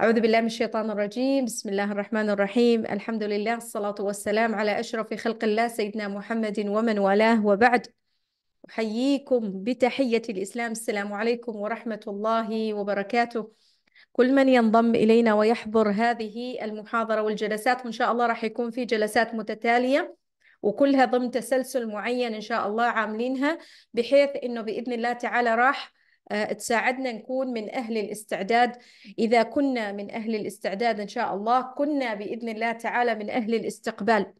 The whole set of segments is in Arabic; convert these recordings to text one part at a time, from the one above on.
أعوذ بالله من الشيطان الرجيم بسم الله الرحمن الرحيم الحمد لله الصلاة والسلام على أشرف خلق الله سيدنا محمد ومن والاه وبعد أحييكم بتحية الإسلام السلام عليكم ورحمة الله وبركاته كل من ينضم إلينا ويحضر هذه المحاضرة والجلسات وإن شاء الله راح يكون في جلسات متتالية وكلها ضمن تسلسل معين إن شاء الله عاملينها بحيث إنه بإذن الله تعالى راح آه، تساعدنا نكون من أهل الاستعداد إذا كنا من أهل الاستعداد إن شاء الله كنا بإذن الله تعالى من أهل الاستقبال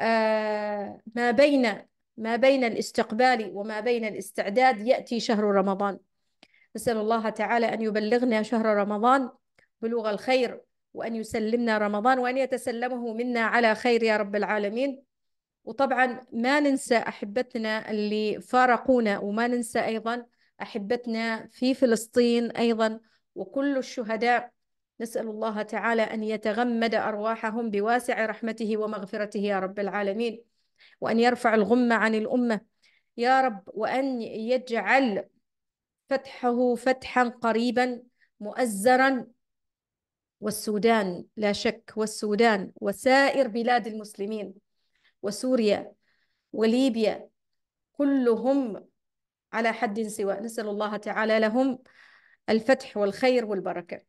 آه، ما بين ما بين الاستقبال وما بين الاستعداد يأتي شهر رمضان نسأل الله تعالى أن يبلغنا شهر رمضان بلوغ الخير وأن يسلمنا رمضان وأن يتسلمه منا على خير يا رب العالمين وطبعا ما ننسى أحبتنا اللي فارقونا وما ننسى أيضا أحبتنا في فلسطين أيضا وكل الشهداء نسأل الله تعالى أن يتغمد أرواحهم بواسع رحمته ومغفرته يا رب العالمين وأن يرفع الغمة عن الأمة يا رب وأن يجعل فتحه فتحا قريبا مؤزرا والسودان لا شك والسودان وسائر بلاد المسلمين وسوريا وليبيا كلهم على حد سواء نسأل الله تعالى لهم الفتح والخير والبركة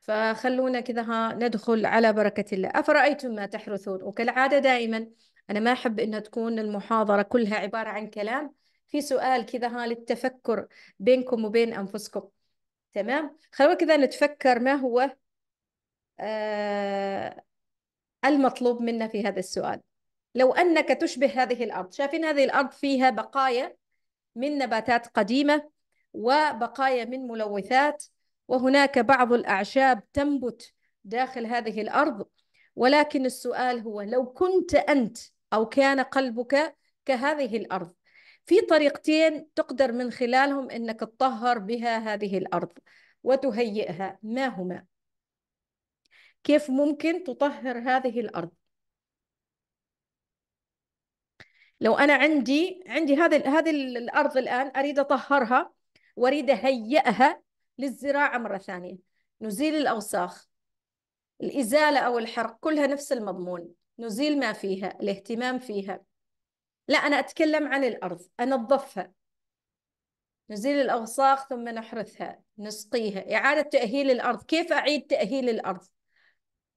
فخلونا كذا ندخل على بركة الله أفرأيتم ما تحرثون وكالعادة دائما أنا ما أحب أن تكون المحاضرة كلها عبارة عن كلام في سؤال كذا للتفكر بينكم وبين أنفسكم تمام خلونا كذا نتفكر ما هو آه المطلوب منا في هذا السؤال لو أنك تشبه هذه الأرض شايفين هذه الأرض فيها بقايا من نباتات قديمة وبقايا من ملوثات وهناك بعض الأعشاب تنبت داخل هذه الأرض ولكن السؤال هو لو كنت أنت أو كان قلبك كهذه الأرض في طريقتين تقدر من خلالهم أنك تطهر بها هذه الأرض وتهيئها ما هما؟ كيف ممكن تطهر هذه الأرض؟ لو انا عندي عندي هذا هذه الارض الان اريد اطهرها واريد اهيئها للزراعه مره ثانيه نزيل الاوساخ الازاله او الحرق كلها نفس المضمون نزيل ما فيها الاهتمام فيها لا انا اتكلم عن الارض انظفها نزيل الاوساخ ثم نحرثها نسقيها اعاده تاهيل الارض كيف اعيد تاهيل الارض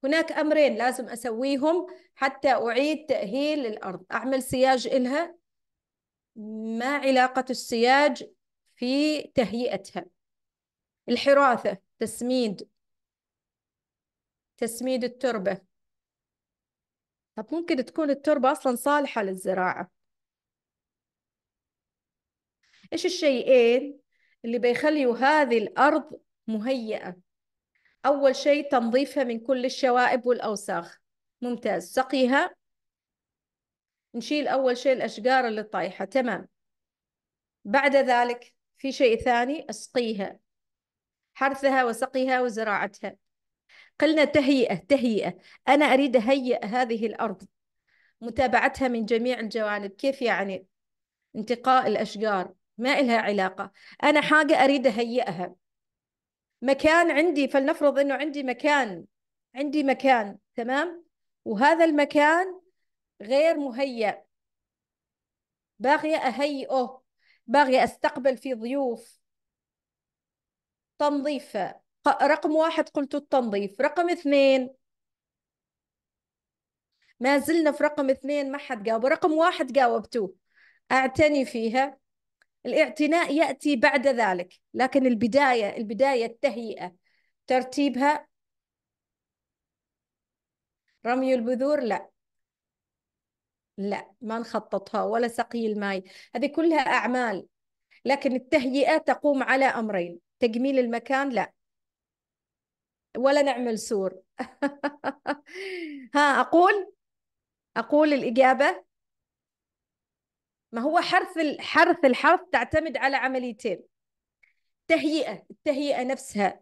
هناك أمرين لازم أسويهم حتى أعيد تأهيل الأرض أعمل سياج إلها ما علاقة السياج في تهيئتها الحراثة تسميد تسميد التربة طب ممكن تكون التربة أصلا صالحة للزراعة إيش الشيئين اللي بيخليوا هذه الأرض مهيئة أول شيء تنظيفها من كل الشوائب والأوساخ ممتاز سقيها نشيل أول شيء الأشجار اللي طايحة تمام بعد ذلك في شيء ثاني أسقيها حرثها وسقيها وزراعتها قلنا تهيئة تهيئة أنا أريد أهيئ هذه الأرض متابعتها من جميع الجوانب كيف يعني انتقاء الأشجار ما إلها علاقة أنا حاجة أريد أهيئها مكان عندي فلنفرض انه عندي مكان عندي مكان تمام وهذا المكان غير مهيأ باغية أهيئه باغية أستقبل فيه ضيوف تنظيفة رقم واحد قلت التنظيف رقم اثنين ما زلنا في رقم اثنين ما حد جاوب رقم واحد جاوبتوه أعتني فيها الاعتناء يأتي بعد ذلك لكن البداية البداية التهيئة ترتيبها رمي البذور لا لا ما نخططها ولا سقي الماء هذه كلها أعمال لكن التهيئة تقوم على أمرين تجميل المكان لا ولا نعمل سور ها أقول أقول الإجابة ما هو حرث الحرث الحرث تعتمد على عمليتين تهيئة التهيئة نفسها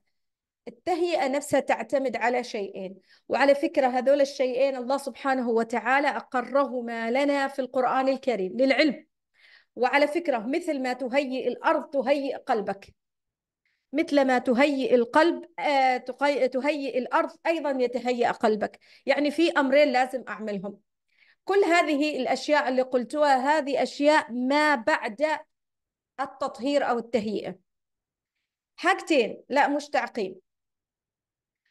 التهيئة نفسها تعتمد على شيئين وعلى فكرة هذول الشيئين الله سبحانه وتعالى أقرهما لنا في القرآن الكريم للعلم وعلى فكرة مثل ما تهيئ الأرض تهيئ قلبك مثل ما تهيئ القلب آه، تهيئ الأرض أيضا يتهيأ قلبك يعني في أمرين لازم أعملهم كل هذه الأشياء اللي قلتها هذه أشياء ما بعد التطهير أو التهيئة حاجتين لا مش تعقيم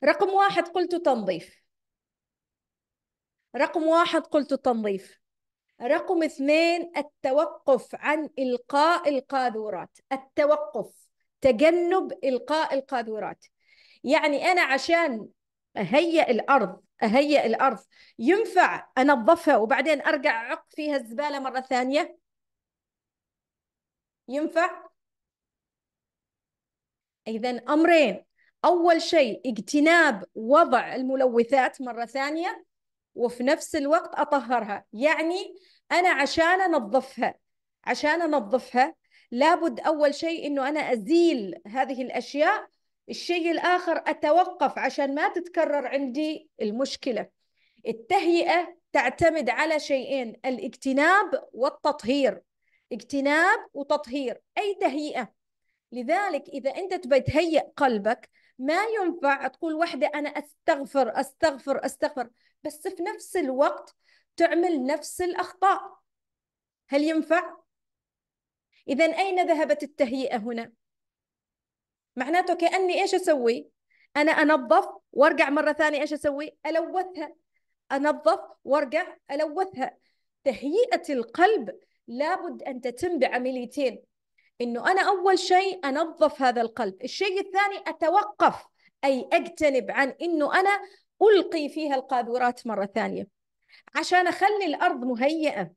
رقم واحد قلت تنظيف رقم واحد قلت تنظيف رقم اثنين التوقف عن إلقاء القاذورات التوقف تجنب إلقاء القاذورات يعني أنا عشان أهيئ الأرض اهيئ الارض ينفع انظفها وبعدين ارجع اعق فيها الزباله مره ثانيه ينفع اذا امرين اول شيء اجتناب وضع الملوثات مره ثانيه وفي نفس الوقت اطهرها يعني انا عشان انظفها عشان انظفها لابد اول شيء انه انا ازيل هذه الاشياء الشيء الآخر أتوقف عشان ما تتكرر عندي المشكلة التهيئة تعتمد على شيئين الاجتناب والتطهير اجتناب وتطهير أي تهيئة لذلك إذا أنت تبي تهيئ قلبك ما ينفع تقول وحدة أنا أستغفر أستغفر أستغفر بس في نفس الوقت تعمل نفس الأخطاء هل ينفع؟ إذا أين ذهبت التهيئة هنا؟ معناته كاني ايش اسوي انا انظف وارجع مره ثانيه ايش اسوي الوثها انظف وارجع الوثها تهيئه القلب لابد ان تتم بعمليتين انه انا اول شيء انظف هذا القلب الشيء الثاني اتوقف اي اجتنب عن انه انا القي فيها القاذورات مره ثانيه عشان اخلي الارض مهيئه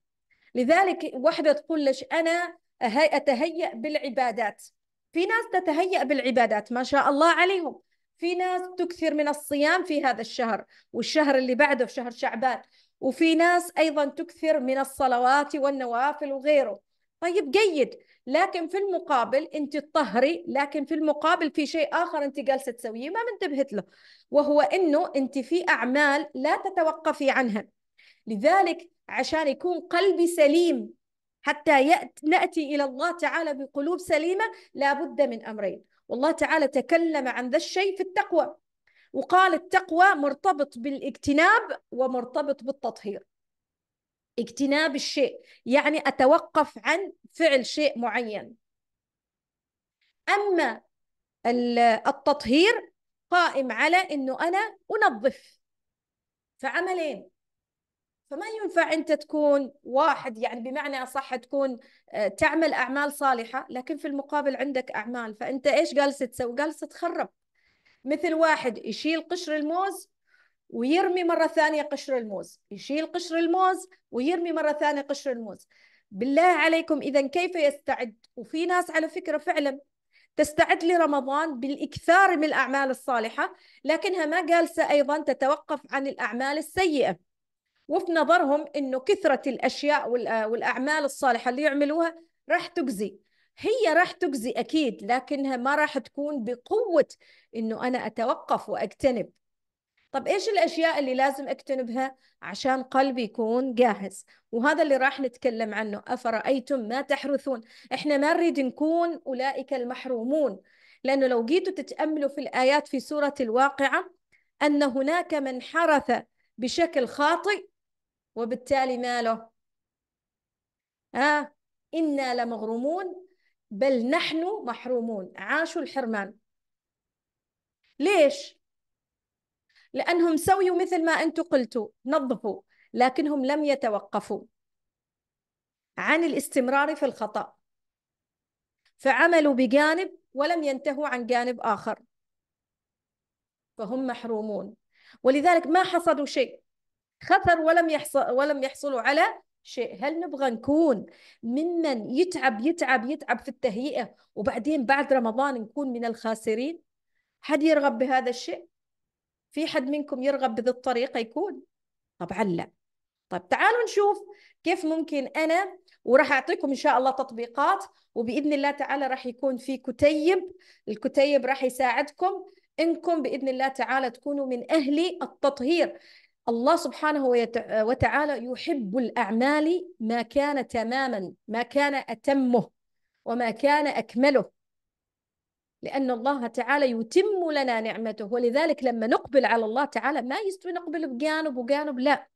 لذلك واحده تقول لك انا اتهيأ بالعبادات في ناس تتهيأ بالعبادات ما شاء الله عليهم في ناس تكثر من الصيام في هذا الشهر والشهر اللي بعده في شهر شعبان وفي ناس أيضا تكثر من الصلوات والنوافل وغيره طيب جيد لكن في المقابل انت تطهري لكن في المقابل في شيء اخر انت جالسه تسويه ما منتبهت له وهو انه انت في اعمال لا تتوقفي عنها لذلك عشان يكون قلبي سليم حتى يأتي نأتي إلى الله تعالى بقلوب سليمة لا بد من أمرين والله تعالى تكلم عن ذا الشيء في التقوى وقال التقوى مرتبط بالاجتناب ومرتبط بالتطهير اجتناب الشيء يعني أتوقف عن فعل شيء معين أما التطهير قائم على أنه أنا أنظف فعملين فما ينفع انت تكون واحد يعني بمعنى صح تكون آه، تعمل اعمال صالحه لكن في المقابل عندك اعمال فانت ايش جالس تسوي جالس تخرب مثل واحد يشيل قشر الموز ويرمي مره ثانيه قشر الموز يشيل قشر الموز ويرمي مره ثانيه قشر الموز بالله عليكم اذا كيف يستعد وفي ناس على فكره فعلا تستعد لرمضان بالاكثار من الاعمال الصالحه لكنها ما جالسه ايضا تتوقف عن الاعمال السيئه وفي نظرهم انه كثره الاشياء والاعمال الصالحه اللي يعملوها راح تجزي هي راح تجزي اكيد لكنها ما راح تكون بقوه انه انا اتوقف واجتنب طب ايش الاشياء اللي لازم اجتنبها عشان قلبي يكون جاهز وهذا اللي راح نتكلم عنه افرايتم ما تحرثون احنا ما نريد نكون اولئك المحرومون لانه لو جيتوا تتاملوا في الايات في سوره الواقعه ان هناك من حرث بشكل خاطئ وبالتالي ماله آه إنا لمغرمون بل نحن محرومون عاشوا الحرمان ليش؟ لأنهم سويوا مثل ما أنتم قلتوا نظفوا لكنهم لم يتوقفوا عن الاستمرار في الخطأ فعملوا بجانب ولم ينتهوا عن جانب آخر فهم محرومون ولذلك ما حصدوا شيء خثر ولم يحصل ولم يحصلوا على شيء هل نبغى نكون ممن يتعب يتعب يتعب في التهيئة وبعدين بعد رمضان نكون من الخاسرين حد يرغب بهذا الشيء في حد منكم يرغب بذي الطريقة يكون طبعا لا طيب تعالوا نشوف كيف ممكن أنا وراح أعطيكم إن شاء الله تطبيقات وبإذن الله تعالى راح يكون في كتيب الكتيب راح يساعدكم إنكم بإذن الله تعالى تكونوا من أهل التطهير الله سبحانه وتعالى يحب الأعمال ما كان تماما ما كان أتمه وما كان أكمله لأن الله تعالى يتم لنا نعمته ولذلك لما نقبل على الله تعالى ما يستوي نقبل بجانب وجانب لا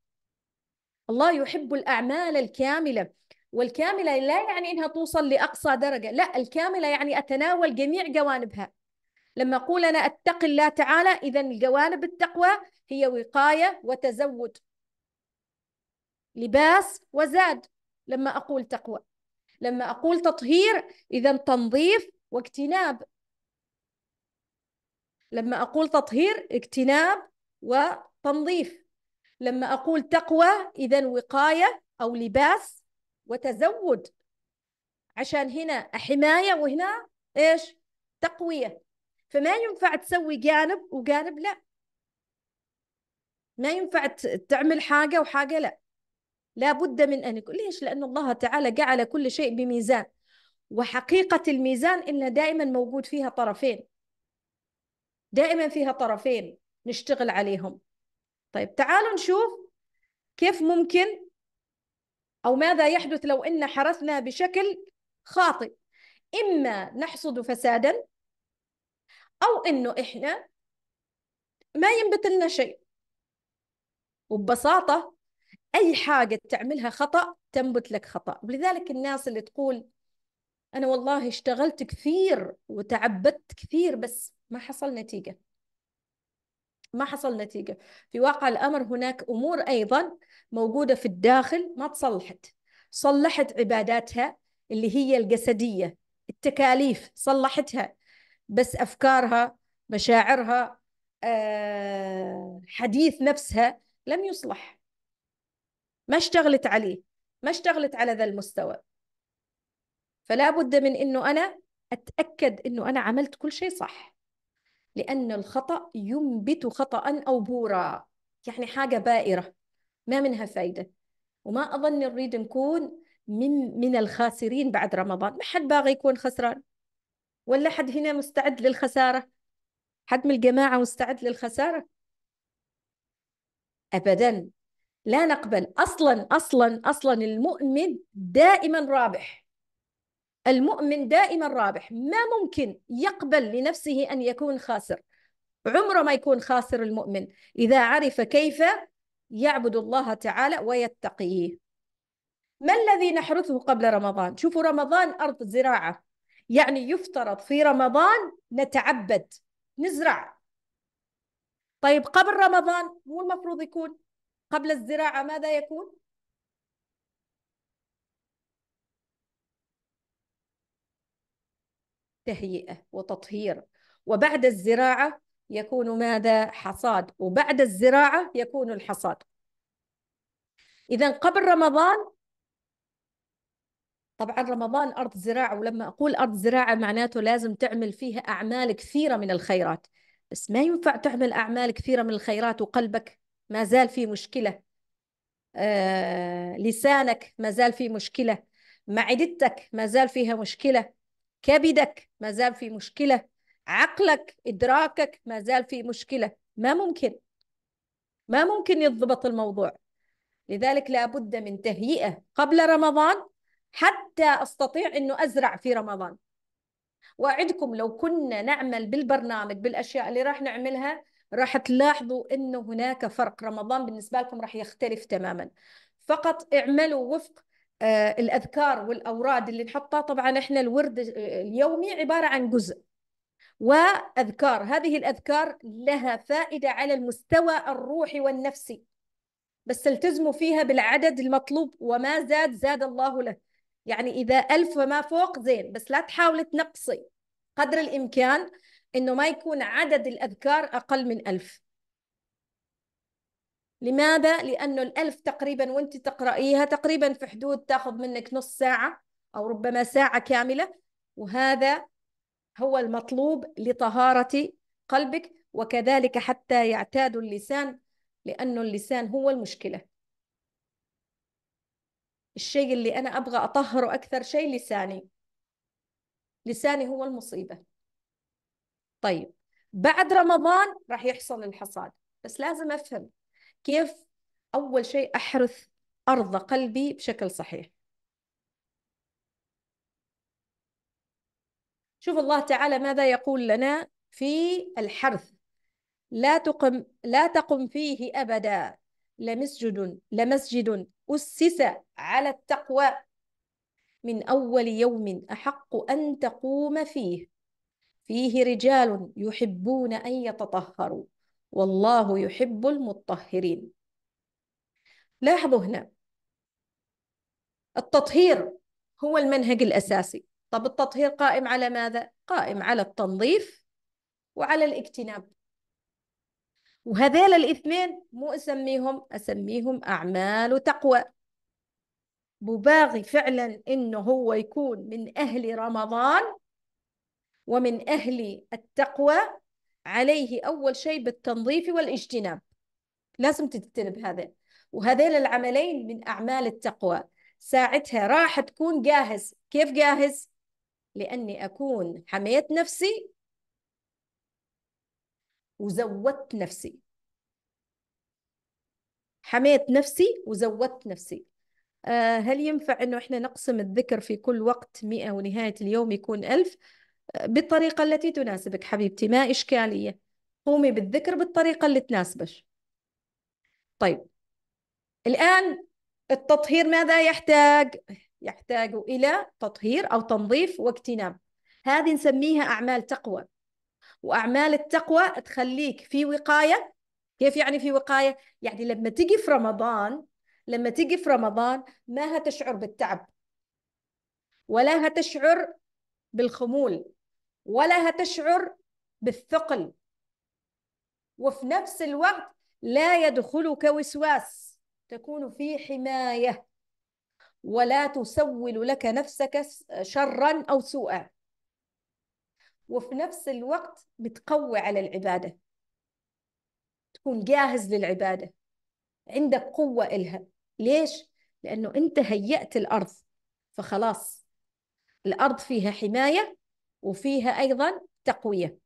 الله يحب الأعمال الكاملة والكاملة لا يعني أنها توصل لأقصى درجة لا الكاملة يعني أتناول جميع جوانبها لما أقول أنا أتقي الله تعالى إذا الجوانب التقوى هي وقاية وتزود لباس وزاد لما أقول تقوى لما أقول تطهير إذا تنظيف واجتناب لما أقول تطهير اجتناب وتنظيف لما أقول تقوى إذا وقاية أو لباس وتزود عشان هنا حماية وهنا إيش تقوية فما ينفع تسوي جانب وجانب لا ما ينفع تعمل حاجة وحاجة لا لا بد من أن يكون ليش لأن الله تعالى جعل كل شيء بميزان وحقيقة الميزان إن دائما موجود فيها طرفين دائما فيها طرفين نشتغل عليهم طيب تعالوا نشوف كيف ممكن أو ماذا يحدث لو إن حرثنا بشكل خاطئ إما نحصد فسادا أو إنه إحنا ما ينبت لنا شيء وببساطة أي حاجة تعملها خطأ تنبت لك خطأ ولذلك الناس اللي تقول أنا والله اشتغلت كثير وتعبدت كثير بس ما حصل نتيجة ما حصل نتيجة في واقع الأمر هناك أمور أيضا موجودة في الداخل ما تصلحت صلحت عباداتها اللي هي الجسدية التكاليف صلحتها بس افكارها مشاعرها آه، حديث نفسها لم يصلح ما اشتغلت عليه ما اشتغلت على ذا المستوى فلا بد من انه انا اتاكد انه انا عملت كل شيء صح لان الخطا ينبت خطا او بورا يعني حاجه بائره ما منها فايده وما اظن نريد نكون من من الخاسرين بعد رمضان ما حد باغي يكون خسران ولا حد هنا مستعد للخسارة حد من الجماعة مستعد للخسارة أبدا لا نقبل أصلا أصلا أصلا المؤمن دائما رابح المؤمن دائما رابح ما ممكن يقبل لنفسه أن يكون خاسر عمره ما يكون خاسر المؤمن إذا عرف كيف يعبد الله تعالى ويتقيه ما الذي نحرثه قبل رمضان شوفوا رمضان أرض زراعة يعني يفترض في رمضان نتعبد نزرع طيب قبل رمضان مو المفروض يكون قبل الزراعة ماذا يكون؟ تهيئة وتطهير وبعد الزراعة يكون ماذا؟ حصاد وبعد الزراعة يكون الحصاد إذا قبل رمضان طبعا رمضان أرض زراعة ولما أقول أرض زراعة معناته لازم تعمل فيها أعمال كثيرة من الخيرات بس ما ينفع تعمل أعمال كثيرة من الخيرات وقلبك ما زال في مشكلة آه، لسانك ما زال في مشكلة معدتك ما زال فيها مشكلة كبدك ما زال في مشكلة عقلك إدراكك ما زال في مشكلة ما ممكن ما ممكن يضبط الموضوع لذلك لابد من تهيئة قبل رمضان حتى أستطيع أنه أزرع في رمضان وأعدكم لو كنا نعمل بالبرنامج بالأشياء اللي راح نعملها راح تلاحظوا أنه هناك فرق رمضان بالنسبة لكم راح يختلف تماما فقط اعملوا وفق آه، الأذكار والأوراد اللي نحطها طبعا إحنا الورد اليومي عبارة عن جزء وأذكار هذه الأذكار لها فائدة على المستوى الروحي والنفسي بس التزموا فيها بالعدد المطلوب وما زاد زاد الله لك يعني إذا ألف وما فوق زين بس لا تحاولي تنقصي قدر الإمكان إنه ما يكون عدد الأذكار أقل من ألف لماذا؟ لأنه الألف تقريبا وأنت تقرأيها تقريبا في حدود تاخذ منك نص ساعة أو ربما ساعة كاملة وهذا هو المطلوب لطهارة قلبك وكذلك حتى يعتاد اللسان لأن اللسان هو المشكلة الشيء اللي أنا أبغى أطهره أكثر شيء لساني لساني هو المصيبة طيب بعد رمضان راح يحصل الحصاد بس لازم أفهم كيف أول شيء أحرث أرض قلبي بشكل صحيح شوف الله تعالى ماذا يقول لنا في الحرث لا تقم لا تقم فيه أبدا لمسجد لمسجد أسس على التقوى من أول يوم أحق أن تقوم فيه فيه رجال يحبون أن يتطهروا والله يحب المطهرين لاحظوا هنا التطهير هو المنهج الأساسي طب التطهير قائم على ماذا؟ قائم على التنظيف وعلى الاجتناب وهذيل الاثنين مو أسميهم أسميهم أعمال تقوى وباغي فعلا إنه هو يكون من أهل رمضان ومن أهل التقوى عليه أول شيء بالتنظيف والاجتناب لازم تجتنب هذا وهذيل العملين من أعمال التقوى ساعتها راح تكون جاهز كيف جاهز؟ لأني أكون حميت نفسي وزودت نفسي حميت نفسي وزودت نفسي آه، هل ينفع أنه إحنا نقسم الذكر في كل وقت مئة ونهاية اليوم يكون ألف آه، بالطريقة التي تناسبك حبيبتي ما إشكالية قومي بالذكر بالطريقة اللي تناسبك طيب الآن التطهير ماذا يحتاج؟ يحتاج إلى تطهير أو تنظيف واكتنام هذه نسميها أعمال تقوى واعمال التقوى تخليك في وقايه كيف يعني في وقايه يعني لما تجي في رمضان لما تجي في رمضان ما هتشعر بالتعب ولا هتشعر بالخمول ولا هتشعر بالثقل وفي نفس الوقت لا يدخلك وسواس تكون في حمايه ولا تسول لك نفسك شرا او سوءا وفي نفس الوقت بتقوي على العبادة تكون جاهز للعبادة عندك قوة إلها ليش؟ لأنه أنت هيأت الأرض فخلاص الأرض فيها حماية وفيها أيضا تقوية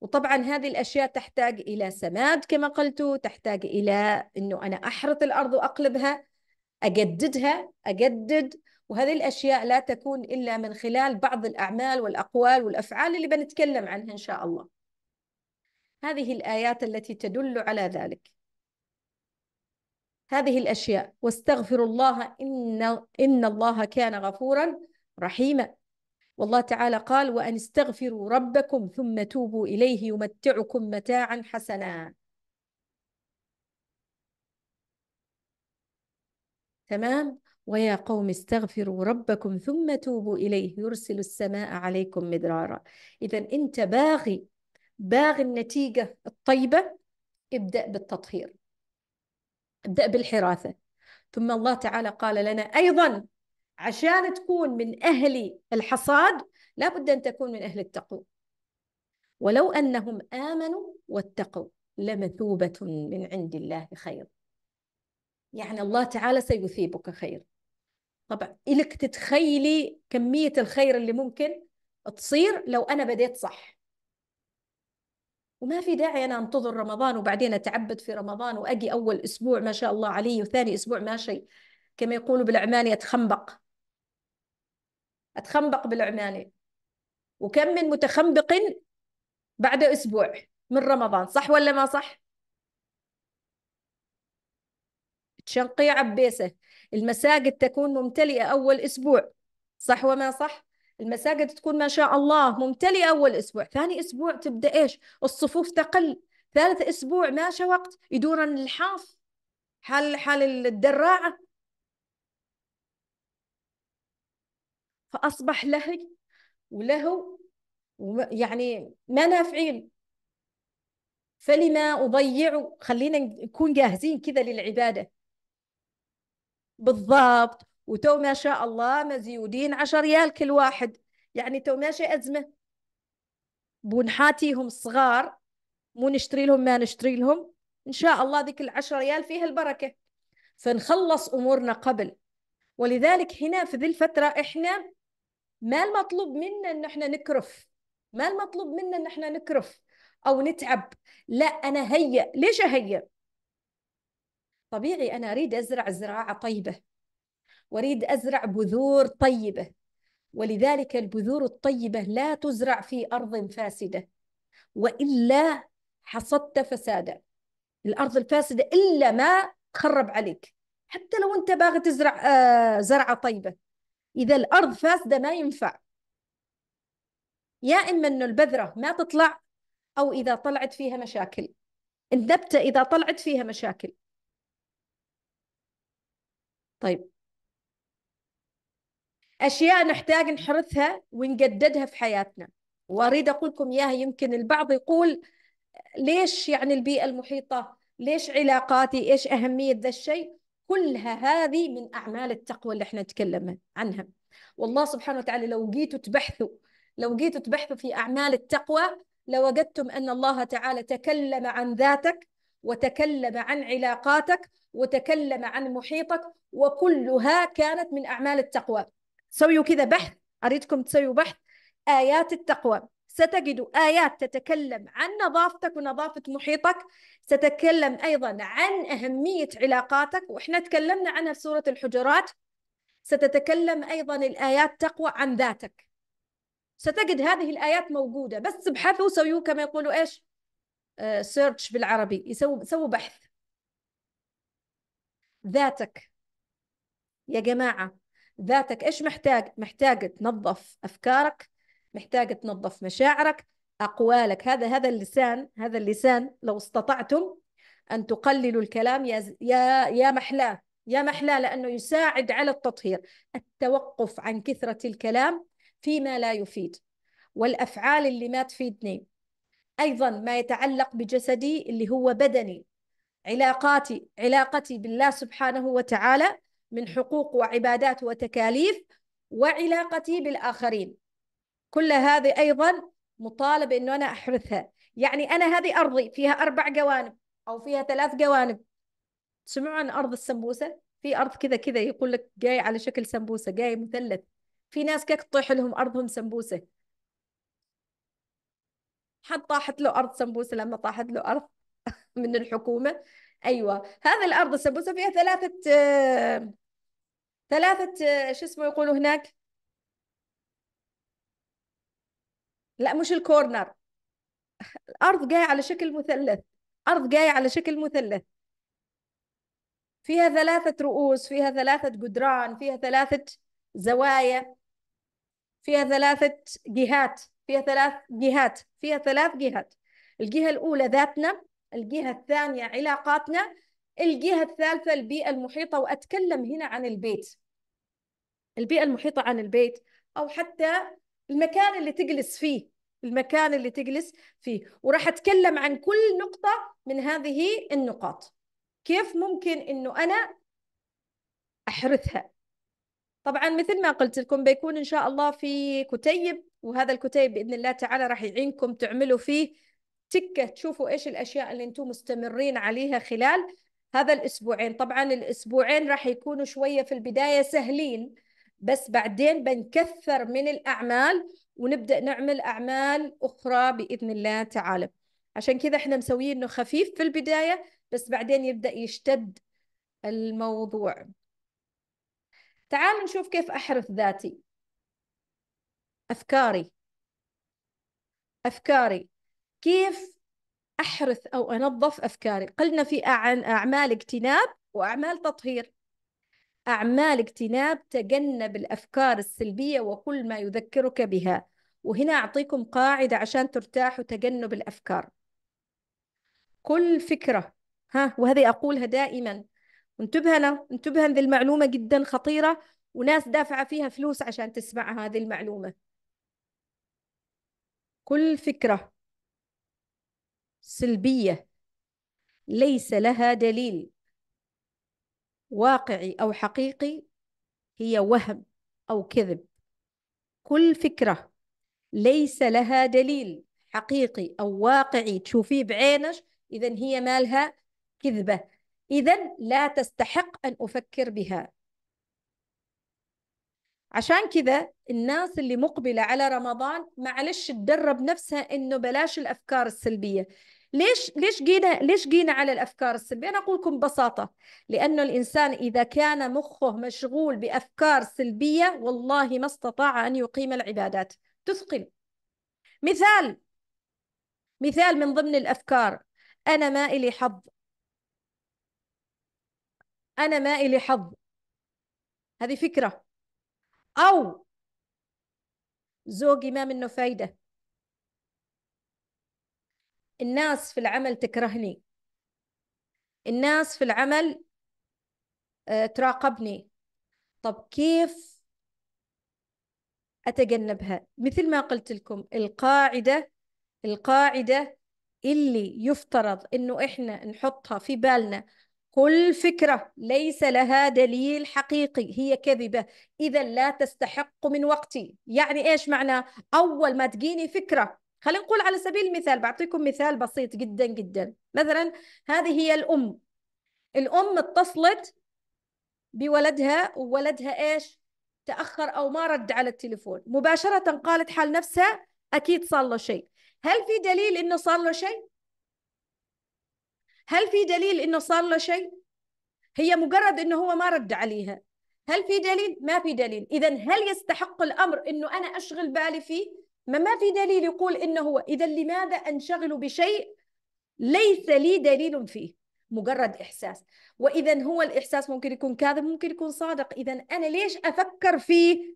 وطبعا هذه الأشياء تحتاج إلى سماد كما قلت تحتاج إلى أنه أنا أحرث الأرض وأقلبها أجددها أجدد وهذه الأشياء لا تكون إلا من خلال بعض الأعمال والأقوال والأفعال اللي بنتكلم عنها إن شاء الله هذه الآيات التي تدل على ذلك هذه الأشياء واستغفروا الله إن, إن الله كان غفورا رحيما والله تعالى قال وأن استغفروا ربكم ثم توبوا إليه يمتعكم متاعا حسنا تمام ويا قوم استغفروا ربكم ثم توبوا إليه يرسل السماء عليكم مدرارا إذا أنت باغي باغي النتيجة الطيبة ابدأ بالتطهير ابدأ بالحراثة ثم الله تعالى قال لنا أيضا عشان تكون من أهل الحصاد لابد أن تكون من أهل التقوى ولو أنهم آمنوا واتقوا لمثوبة من عند الله خير يعني الله تعالى سيثيبك خير طبعا إلك تتخيلي كمية الخير اللي ممكن تصير لو أنا بديت صح وما في داعي أنا أنتظر رمضان وبعدين أتعبد في رمضان وأجي أول أسبوع ما شاء الله علي وثاني أسبوع ما شيء كما يقولوا بالعماني أتخنبق أتخنبق بالعماني وكم من متخنبق بعد أسبوع من رمضان صح ولا ما صح؟ تشنقي عبيسة المساجد تكون ممتلئة أول أسبوع صح وما صح؟ المساجد تكون ما شاء الله ممتلئة أول أسبوع ثاني أسبوع تبدأ إيش؟ الصفوف تقل ثالث أسبوع ماشى وقت يدور الحاف حال حال الدراعة فأصبح لهي وله يعني ما نافعين فلما أضيع خلينا نكون جاهزين كذا للعبادة بالضبط وتو ما شاء الله مزيودين عشر ريال كل واحد يعني تو ماشي أزمة بونحاتيهم صغار مو نشتري لهم ما نشتري لهم إن شاء الله ذيك العشر ريال فيها البركة فنخلص أمورنا قبل ولذلك هنا في ذي الفترة إحنا ما المطلوب منا إن إحنا نكرف ما المطلوب منا إن إحنا نكرف أو نتعب لا أنا هيأ ليش أهيأ طبيعي أنا أريد أزرع زراعة طيبة وأريد أزرع بذور طيبة ولذلك البذور الطيبة لا تزرع في أرض فاسدة وإلا حصدت فسادا الأرض الفاسدة إلا ما خرب عليك حتى لو أنت باغي تزرع آه زرعة طيبة إذا الأرض فاسدة ما ينفع يا إما أنه البذرة ما تطلع أو إذا طلعت فيها مشاكل النبتة إذا طلعت فيها مشاكل طيب أشياء نحتاج نحرثها ونجددها في حياتنا وأريد أقول لكم إياها يمكن البعض يقول ليش يعني البيئة المحيطة ليش علاقاتي إيش أهمية ذا الشيء كلها هذه من أعمال التقوى اللي احنا نتكلم عنها والله سبحانه وتعالى لو جيتوا تبحثوا لو جيتوا تبحثوا في أعمال التقوى لوجدتم أن الله تعالى تكلم عن ذاتك وتكلم عن علاقاتك وتكلم عن محيطك وكلها كانت من أعمال التقوى سويوا كذا بحث أريدكم تسويوا بحث آيات التقوى ستجد آيات تتكلم عن نظافتك ونظافة محيطك ستتكلم أيضا عن أهمية علاقاتك وإحنا تكلمنا عنها في سورة الحجرات ستتكلم أيضا الآيات تقوى عن ذاتك ستجد هذه الآيات موجودة بس ابحثوا سويوا كما يقولوا إيش سيرش آه، بالعربي يسووا سووا بحث ذاتك يا جماعة ذاتك إيش محتاج؟ محتاج تنظف أفكارك محتاج تنظف مشاعرك أقوالك هذا هذا اللسان هذا اللسان لو استطعتم أن تقللوا الكلام يا يا يا محلاه يا محلاه لأنه يساعد على التطهير التوقف عن كثرة الكلام فيما لا يفيد والأفعال اللي ما تفيدني أيضا ما يتعلق بجسدي اللي هو بدني علاقاتي علاقتي بالله سبحانه وتعالى من حقوق وعبادات وتكاليف وعلاقتي بالآخرين كل هذه أيضا مطالب أنه أنا أحرثها يعني أنا هذه أرضي فيها أربع جوانب أو فيها ثلاث جوانب تسمعوا عن أرض السمبوسة في أرض كذا كذا يقول لك جاي على شكل سمبوسة جاي مثلث في ناس كيف تطيح لهم أرضهم سمبوسة حد طاحت له ارض سمبوسه لما طاحت له ارض من الحكومه ايوه هذا الارض السمبوسه فيها ثلاثه ثلاثه شو اسمه يقولوا هناك لا مش الكورنر الارض جايه على شكل مثلث ارض جايه على شكل مثلث فيها ثلاثه رؤوس فيها ثلاثه جدران فيها ثلاثه زوايا فيها ثلاثة جهات فيها ثلاث جهات فيها ثلاث جهات الجهة الأولى ذاتنا الجهة الثانية علاقاتنا الجهة الثالثة البيئة المحيطة وأتكلم هنا عن البيت البيئة المحيطة عن البيت أو حتى المكان اللي تجلس فيه المكان اللي تجلس فيه وراح أتكلم عن كل نقطة من هذه النقاط كيف ممكن أنه أنا أحرثها طبعا مثل ما قلت لكم بيكون إن شاء الله في كتيب وهذا الكتيب بإذن الله تعالى راح يعينكم تعملوا فيه تكة تشوفوا إيش الأشياء اللي أنتم مستمرين عليها خلال هذا الأسبوعين طبعا الأسبوعين راح يكونوا شوية في البداية سهلين بس بعدين بنكثر من الأعمال ونبدأ نعمل أعمال أخرى بإذن الله تعالى عشان كذا احنا مسويينه خفيف في البداية بس بعدين يبدأ يشتد الموضوع تعالوا نشوف كيف أحرث ذاتي أفكاري أفكاري كيف أحرث أو أنظف أفكاري قلنا في أعمال اجتناب وأعمال تطهير أعمال اجتناب تجنب الأفكار السلبية وكل ما يذكرك بها وهنا أعطيكم قاعدة عشان ترتاح وتجنب الأفكار كل فكرة ها وهذه أقولها دائما انتبه له انتبه المعلومة جدا خطيرة وناس دافعة فيها فلوس عشان تسمع هذه المعلومة كل فكرة سلبية ليس لها دليل واقعي أو حقيقي هي وهم أو كذب كل فكرة ليس لها دليل حقيقي أو واقعي تشوفيه بعينك إذا هي مالها كذبة إذا لا تستحق أن أفكر بها عشان كذا الناس اللي مقبلة على رمضان معلش تدرب نفسها إنه بلاش الأفكار السلبية ليش ليش جينا ليش جينا على الافكار السلبيه؟ انا اقول لكم ببساطه لانه الانسان اذا كان مخه مشغول بافكار سلبيه والله ما استطاع ان يقيم العبادات، تثقل. مثال مثال من ضمن الافكار انا ما الي حظ، أنا ما إلي حظ هذه فكرة أو زوجي ما منه فايدة الناس في العمل تكرهني الناس في العمل آه، تراقبني طب كيف أتجنبها مثل ما قلت لكم القاعدة القاعدة اللي يفترض إنه إحنا نحطها في بالنا كل فكرة ليس لها دليل حقيقي هي كذبة إذا لا تستحق من وقتي يعني إيش معنى أول ما تجيني فكرة خلينا نقول على سبيل المثال بعطيكم مثال بسيط جدا جدا مثلا هذه هي الأم الأم اتصلت بولدها وولدها إيش تأخر أو ما رد على التليفون مباشرة قالت حال نفسها أكيد صار له شيء هل في دليل إنه صار له شيء؟ هل في دليل انه صار له شيء هي مجرد انه هو ما رد عليها هل في دليل ما في دليل اذا هل يستحق الامر انه انا اشغل بالي فيه ما ما في دليل يقول انه هو اذا لماذا انشغل بشيء ليس لي دليل فيه مجرد احساس واذا هو الاحساس ممكن يكون كاذب ممكن يكون صادق اذا انا ليش افكر فيه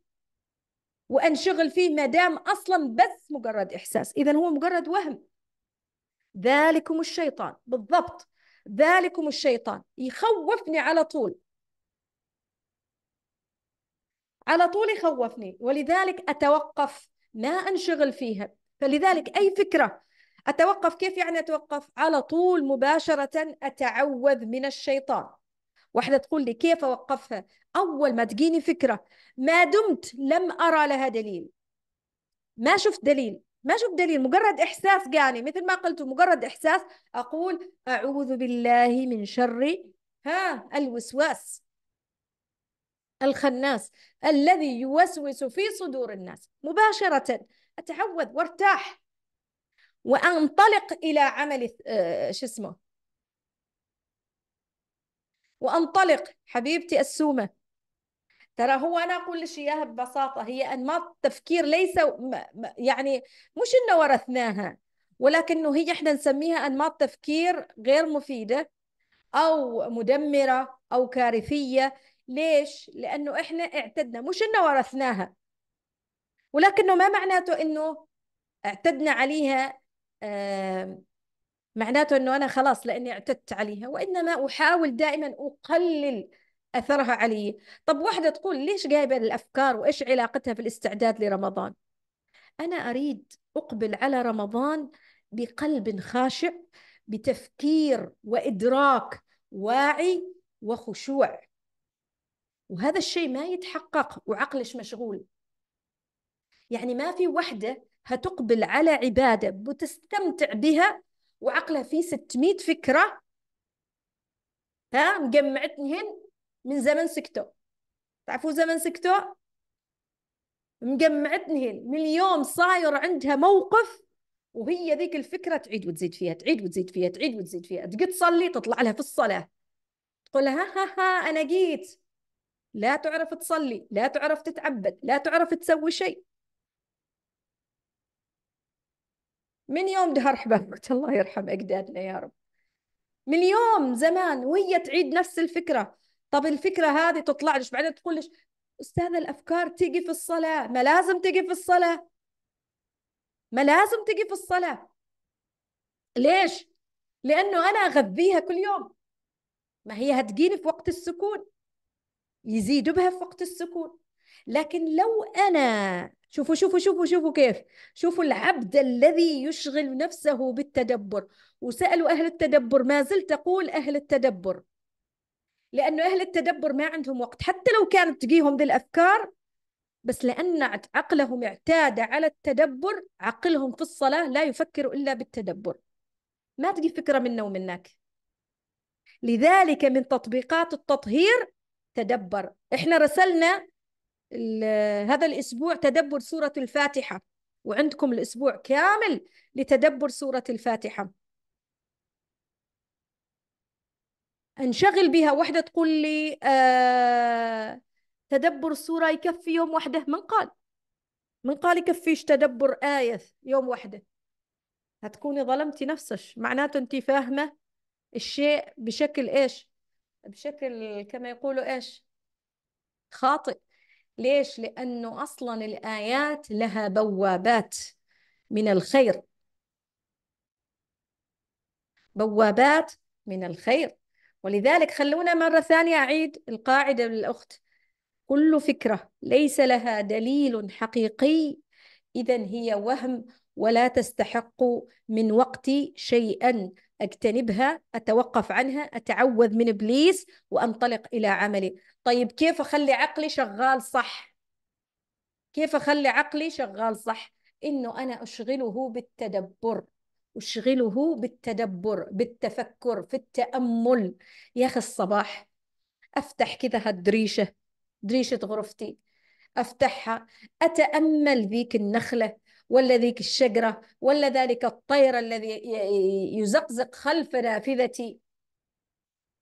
وانشغل فيه ما دام اصلا بس مجرد احساس اذا هو مجرد وهم ذلكم الشيطان بالضبط ذلكم الشيطان يخوفني على طول على طول يخوفني ولذلك أتوقف ما أنشغل فيها فلذلك أي فكرة أتوقف كيف يعني أتوقف على طول مباشرة أتعوذ من الشيطان واحدة تقول لي كيف أوقفها أول ما تجيني فكرة ما دمت لم أرى لها دليل ما شفت دليل ما شوف دليل مجرد إحساس قالي مثل ما قلت مجرد إحساس أقول أعوذ بالله من شر ها الوسواس الخناس الذي يوسوس في صدور الناس مباشرة أتعوذ وارتاح وأنطلق إلى عمل آه، شو اسمه وأنطلق حبيبتي السومة ترى هو انا اقول لك اياها ببساطه هي انماط تفكير ليس يعني مش انه ورثناها ولكنه هي احنا نسميها انماط تفكير غير مفيده او مدمره او كارثيه ليش لانه احنا اعتدنا مش انه ورثناها ولكنه ما معناته انه اعتدنا عليها آه معناته انه انا خلاص لاني اعتدت عليها وانما احاول دائما اقلل أثرها علي طب واحدة تقول ليش جايبة الأفكار وإيش علاقتها في الاستعداد لرمضان أنا أريد أقبل على رمضان بقلب خاشع بتفكير وإدراك واعي وخشوع وهذا الشيء ما يتحقق وعقلش مشغول يعني ما في وحدة هتقبل على عبادة وتستمتع بها وعقلها فيه 600 فكرة ها مجمعتهن من زمن سكتو تعرفوا زمن سكتو مجمعتنهن من اليوم صاير عندها موقف وهي ذيك الفكرة تعيد وتزيد فيها تعيد وتزيد فيها تعيد وتزيد فيها تقعد تصلي تطلع لها في الصلاة تقول لها ها ها ها أنا جيت لا تعرف تصلي لا تعرف تتعبد لا تعرف تسوي شيء من يوم دهر حبابك الله يرحم أجدادنا يا رب من يوم زمان وهي تعيد نفس الفكرة طب الفكره هذه تطلع ليش بعدين تقول ليش استاذه الافكار تجي في الصلاه ما لازم تجي في الصلاه ما لازم تجي في الصلاه ليش لانه انا اغذيها كل يوم ما هي هتجيني في وقت السكون يزيد بها في وقت السكون لكن لو انا شوفوا شوفوا شوفوا شوفوا كيف شوفوا العبد الذي يشغل نفسه بالتدبر وسالوا اهل التدبر ما زلت اقول اهل التدبر لأنه أهل التدبر ما عندهم وقت حتى لو كانت تجيهم ذي الأفكار بس لأن عقلهم اعتاد على التدبر عقلهم في الصلاة لا يفكر إلا بالتدبر ما تجي فكرة منا ومنك لذلك من تطبيقات التطهير تدبر احنا رسلنا هذا الأسبوع تدبر سورة الفاتحة وعندكم الأسبوع كامل لتدبر سورة الفاتحة انشغل بها وحده تقول لي آه تدبر السوره يكفي يوم واحدة من قال من قال يكفيش تدبر آية يوم واحدة هتكوني ظلمتي نفسك معناته انت فاهمة الشيء بشكل ايش بشكل كما يقولوا ايش خاطئ ليش لأنه أصلا الآيات لها بوابات من الخير بوابات من الخير ولذلك خلونا مرة ثانية أعيد القاعدة للأخت كل فكرة ليس لها دليل حقيقي إذا هي وهم ولا تستحق من وقتي شيئا اجتنبها اتوقف عنها اتعوذ من ابليس وانطلق الى عملي طيب كيف اخلي عقلي شغال صح كيف اخلي عقلي شغال صح انه انا اشغله بالتدبر أشغله بالتدبر بالتفكر في التأمل يا أخي الصباح أفتح كذا هالدريشة دريشة غرفتي أفتحها أتأمل ذيك النخلة ولا ذيك الشجرة ولا ذلك الطير الذي يزقزق خلف نافذتي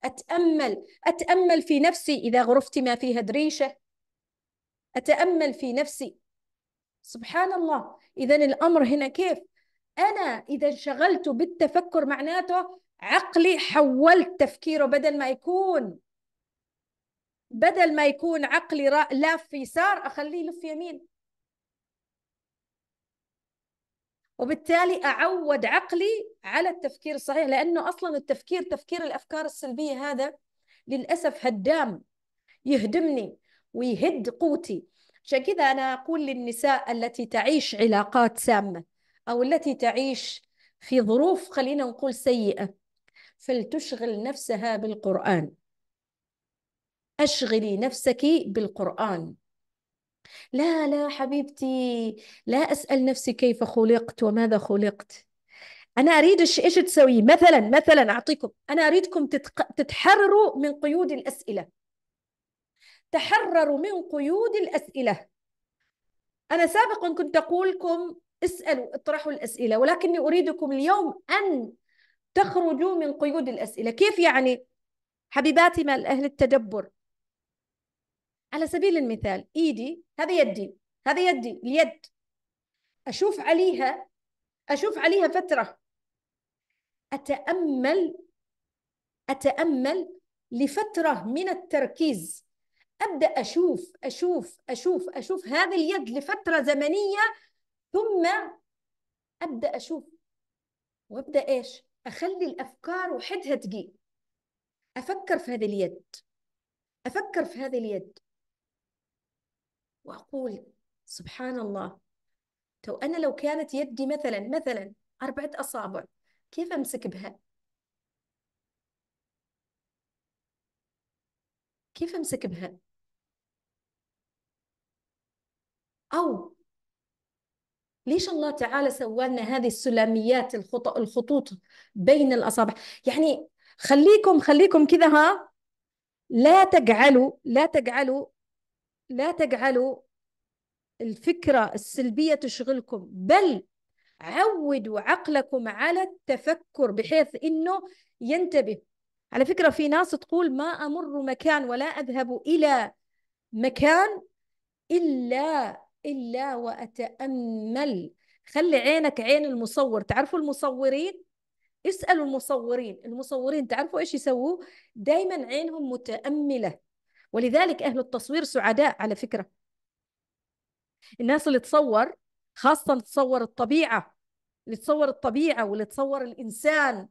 أتأمل أتأمل في نفسي إذا غرفتي ما فيها دريشة أتأمل في نفسي سبحان الله إذا الأمر هنا كيف انا اذا انشغلت بالتفكر معناته عقلي حولت تفكيره بدل ما يكون بدل ما يكون عقلي لاف يسار اخليه يلف يمين وبالتالي اعود عقلي على التفكير الصحيح لانه اصلا التفكير تفكير الافكار السلبيه هذا للاسف هدام يهدمني ويهد قوتي عشان كذا انا اقول للنساء التي تعيش علاقات سامه أو التي تعيش في ظروف خلينا نقول سيئة فلتشغل نفسها بالقرآن أشغلي نفسك بالقرآن لا لا حبيبتي لا أسأل نفسي كيف خلقت وماذا خلقت أنا أريد إيش تسوي مثلا مثلا أعطيكم أنا أريدكم تتق... تتحرروا من قيود الأسئلة تحرروا من قيود الأسئلة أنا سابقا كنت أقولكم اسألوا اطرحوا الأسئلة ولكني أريدكم اليوم أن تخرجوا من قيود الأسئلة كيف يعني حبيباتي مال أهل التدبر على سبيل المثال إيدي هذا يدي هذا يدي اليد أشوف عليها أشوف عليها فترة أتأمل أتأمل لفترة من التركيز أبدأ أشوف أشوف أشوف أشوف هذه اليد لفترة زمنية ثم ابدا اشوف وابدا ايش اخلي الافكار وحدها تجي افكر في هذه اليد افكر في هذه اليد واقول سبحان الله تو انا لو كانت يدي مثلا مثلا اربعه اصابع كيف امسك بها كيف امسك بها او ليش الله تعالى سوى لنا هذه السلاميات الخطوط بين الأصابع يعني خليكم خليكم كذا ها لا تجعلوا لا تجعلوا لا تجعلوا الفكرة السلبية تشغلكم بل عودوا عقلكم على التفكر بحيث انه ينتبه على فكره في ناس تقول ما امر مكان ولا اذهب الى مكان الا إلا وأتأمل خلي عينك عين المصور تعرفوا المصورين اسألوا المصورين المصورين تعرفوا إيش يسووا دايما عينهم متأملة ولذلك أهل التصوير سعداء على فكرة الناس اللي تصور خاصة تصور الطبيعة اللي تصور الطبيعة واللي تصور الإنسان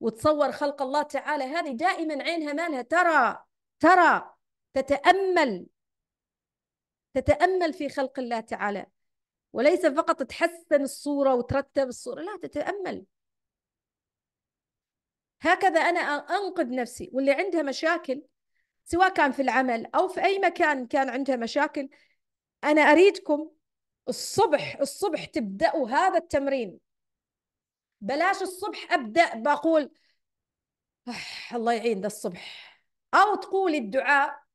وتصور خلق الله تعالى هذه دائما عينها مالها ترى ترى تتأمل تتامل في خلق الله تعالى وليس فقط تحسن الصوره وترتب الصوره لا تتامل هكذا انا انقذ نفسي واللي عندها مشاكل سواء كان في العمل او في اي مكان كان عندها مشاكل انا اريدكم الصبح الصبح تبداوا هذا التمرين بلاش الصبح ابدا بقول الله يعين ذا الصبح او تقولي الدعاء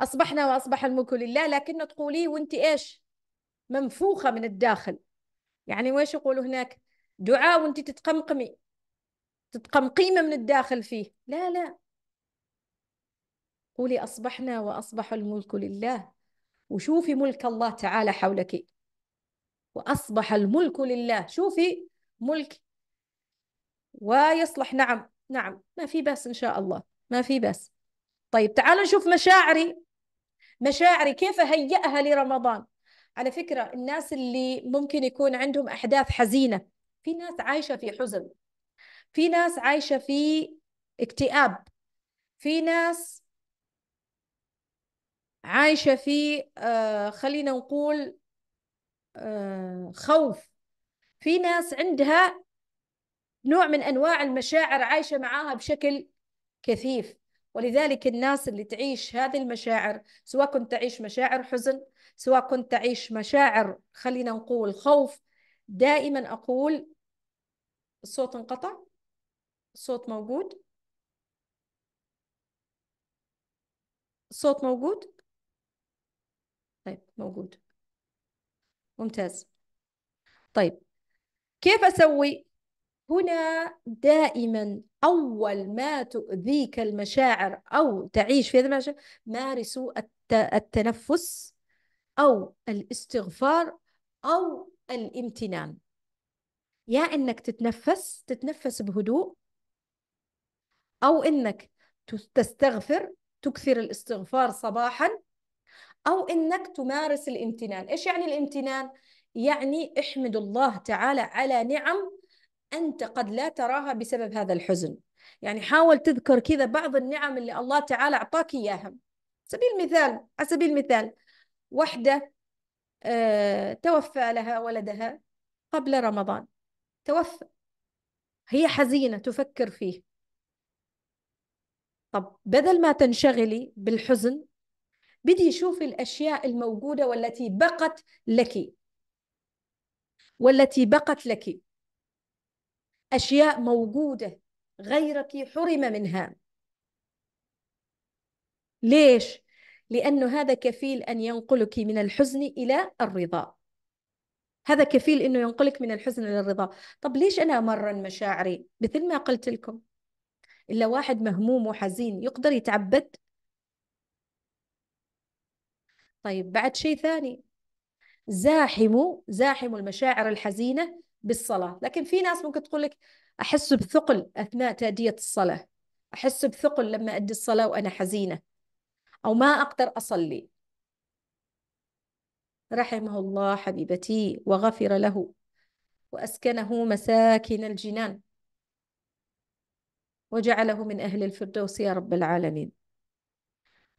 أصبحنا وأصبح الملك لله لكن تقولي وأنت إيش منفوخة من الداخل يعني ويش يقولوا هناك دعاء وأنت تتقمقمي تتقمقيمة من الداخل فيه لا لا قولي أصبحنا وأصبح الملك لله وشوفي ملك الله تعالى حولك وأصبح الملك لله شوفي ملك ويصلح نعم نعم ما في بس إن شاء الله ما في بس طيب تعالوا نشوف مشاعري مشاعري كيف أهيئها لرمضان على فكرة الناس اللي ممكن يكون عندهم أحداث حزينة في ناس عايشة في حزن في ناس عايشة في اكتئاب في ناس عايشة في آه، خلينا نقول آه، خوف في ناس عندها نوع من أنواع المشاعر عايشة معاها بشكل كثيف ولذلك الناس اللي تعيش هذه المشاعر سواء كنت تعيش مشاعر حزن سواء كنت تعيش مشاعر خلينا نقول خوف دائما أقول الصوت انقطع الصوت موجود الصوت موجود طيب موجود ممتاز طيب كيف أسوي هنا دائما أول ما تؤذيك المشاعر أو تعيش في هذه المشاعر مارسوا التنفس أو الاستغفار أو الامتنان يا إنك تتنفس تتنفس بهدوء أو إنك تستغفر تكثر الاستغفار صباحا أو إنك تمارس الامتنان إيش يعني الامتنان؟ يعني احمد الله تعالى على نعم أنت قد لا تراها بسبب هذا الحزن يعني حاول تذكر كذا بعض النعم اللي الله تعالى أعطاك إياها سبيل المثال على سبيل المثال وحدة آه، توفى لها ولدها قبل رمضان توفى هي حزينة تفكر فيه طب بدل ما تنشغلي بالحزن بدي شوفي الأشياء الموجودة والتي بقت لك والتي بقت لك أشياء موجودة غيرك حرم منها ليش؟ لأنه هذا كفيل أن ينقلك من الحزن إلى الرضا هذا كفيل أنه ينقلك من الحزن إلى الرضا طب ليش أنا أمرن مشاعري؟ مثل ما قلت لكم إلا واحد مهموم وحزين يقدر يتعبد طيب بعد شيء ثاني زاحموا زاحموا المشاعر الحزينة بالصلاة لكن في ناس ممكن تقول لك أحس بثقل أثناء تأدية الصلاة أحس بثقل لما أدي الصلاة وأنا حزينة أو ما أقدر أصلي رحمه الله حبيبتي وغفر له وأسكنه مساكن الجنان وجعله من أهل الفردوس يا رب العالمين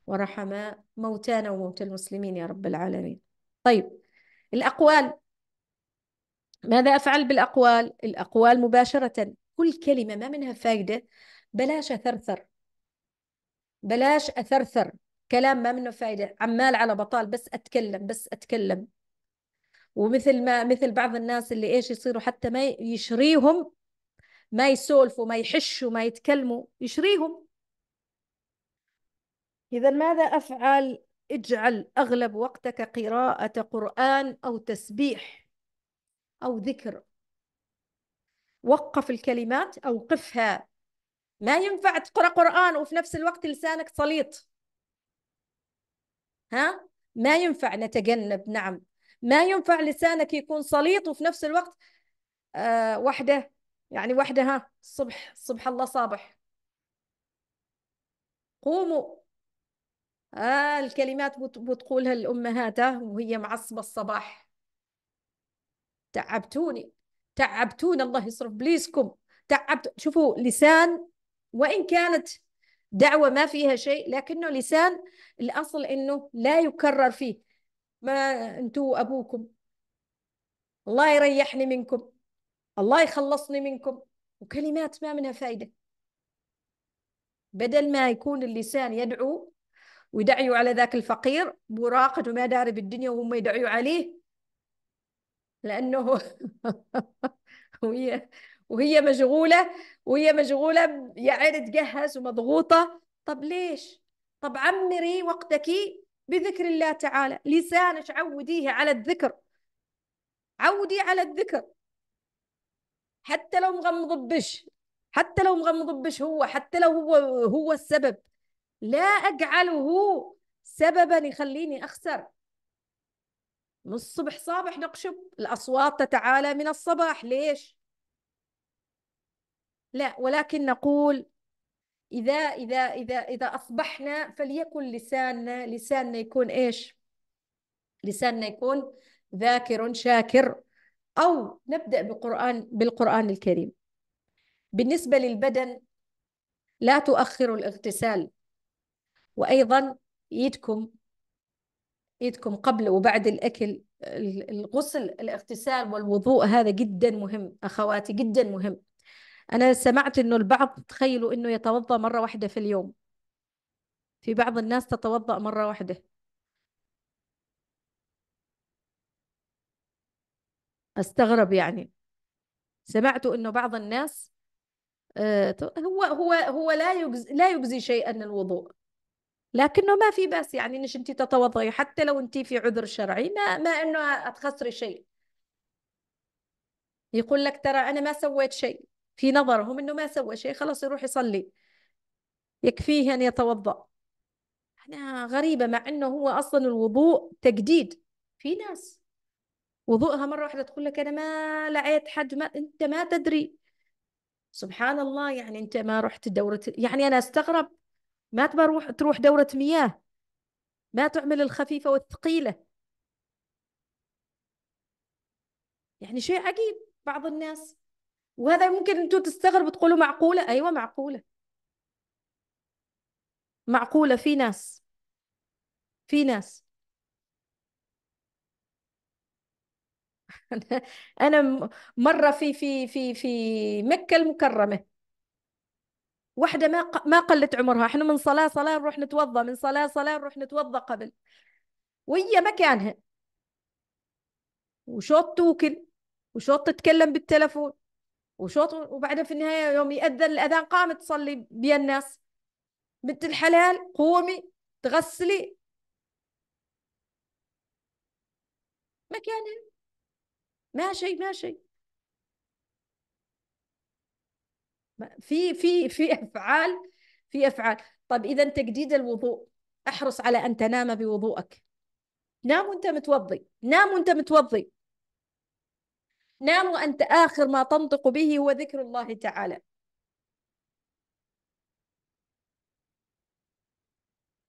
ورحم موتانا وموتى المسلمين يا رب العالمين طيب الأقوال ماذا أفعل بالأقوال؟ الأقوال مباشرة كل كلمة ما منها فائدة بلاش أثرثر بلاش أثرثر كلام ما منه فائدة عمال على بطال بس أتكلم بس أتكلم ومثل ما مثل بعض الناس اللي إيش يصيروا حتى ما يشريهم ما يسولفوا ما يحشوا ما يتكلموا يشريهم إذا ماذا أفعل؟ اجعل أغلب وقتك قراءة قرآن أو تسبيح أو ذكر وقف الكلمات أوقفها ما ينفع تقرأ قرآن وفي نفس الوقت لسانك صليط ها ما ينفع نتجنب نعم ما ينفع لسانك يكون صليط وفي نفس الوقت آه وحده يعني وحده ها الصبح صبح الله صابح قوموا آه الكلمات بتقولها الأمهات وهي معصبة الصباح تعبتوني تعبتوني الله يصرف بليسكم تعبت شوفوا لسان وإن كانت دعوة ما فيها شيء لكنه لسان الأصل إنه لا يكرر فيه ما انتم أبوكم الله يريحني منكم الله يخلصني منكم وكلمات ما منها فايدة بدل ما يكون اللسان يدعو ويدعيوا على ذاك الفقير براقد وما داري بالدنيا وهم يدعوا عليه لانه وهي وهي مشغوله وهي مشغوله يا عيني تجهز ومضغوطه طب ليش طب عمري وقتك بذكر الله تعالى لسانك عوديه على الذكر عودي على الذكر حتى لو مغمض بش حتى لو مغمض بش هو حتى لو هو هو السبب لا اجعله سببا يخليني اخسر من الصبح صابح نقشب الأصوات تتعالى من الصباح ليش؟ لا ولكن نقول إذا إذا إذا إذا أصبحنا فليكن لساننا لساننا يكون إيش؟ لساننا يكون ذاكر شاكر أو نبدأ بقرآن بالقرآن الكريم بالنسبة للبدن لا تؤخروا الاغتسال وأيضا إيدكم ايدكم قبل وبعد الاكل الغسل الاغتسال والوضوء هذا جدا مهم اخواتي جدا مهم انا سمعت انه البعض تخيلوا انه يتوضا مره واحده في اليوم في بعض الناس تتوضا مره واحده استغرب يعني سمعت انه بعض الناس آه، هو هو هو لا يجزي لا يجزي شيئا الوضوء لكنه ما في بس يعني انك انت تتوضئي حتى لو انت في عذر شرعي ما ما انه تخسري شيء يقول لك ترى انا ما سويت شيء في نظرهم انه ما سوى شيء خلاص يروح يصلي يكفيه ان يتوضا انا غريبه مع انه هو اصلا الوضوء تجديد في ناس وضوءها مره واحده تقول لك انا ما لعيت حد ما انت ما تدري سبحان الله يعني انت ما رحت دوره يعني انا استغرب ما تروح تروح دورة مياه ما تعمل الخفيفة والثقيلة يعني شيء عجيب بعض الناس وهذا ممكن انتم تستغربوا تقولوا معقولة أيوة معقولة معقولة في ناس في ناس أنا مرة في في في في مكة المكرمة واحدة ما ق... ما قلت عمرها احنا من صلاة صلاة نروح نتوضى من صلاة صلاة نروح نتوضى قبل وهي مكانها وشوط توكل وشوط تتكلم بالتلفون وشوط وبعدها في النهاية يوم يأذن الأذان قامت تصلي بيا الناس بنت الحلال قومي تغسلي مكانها ما شيء ما شيء في في في افعال في افعال طب اذا تجديد الوضوء احرص على ان تنام بوضوءك نام وانت متوضي نام وانت متوضي نام وانت اخر ما تنطق به هو ذكر الله تعالى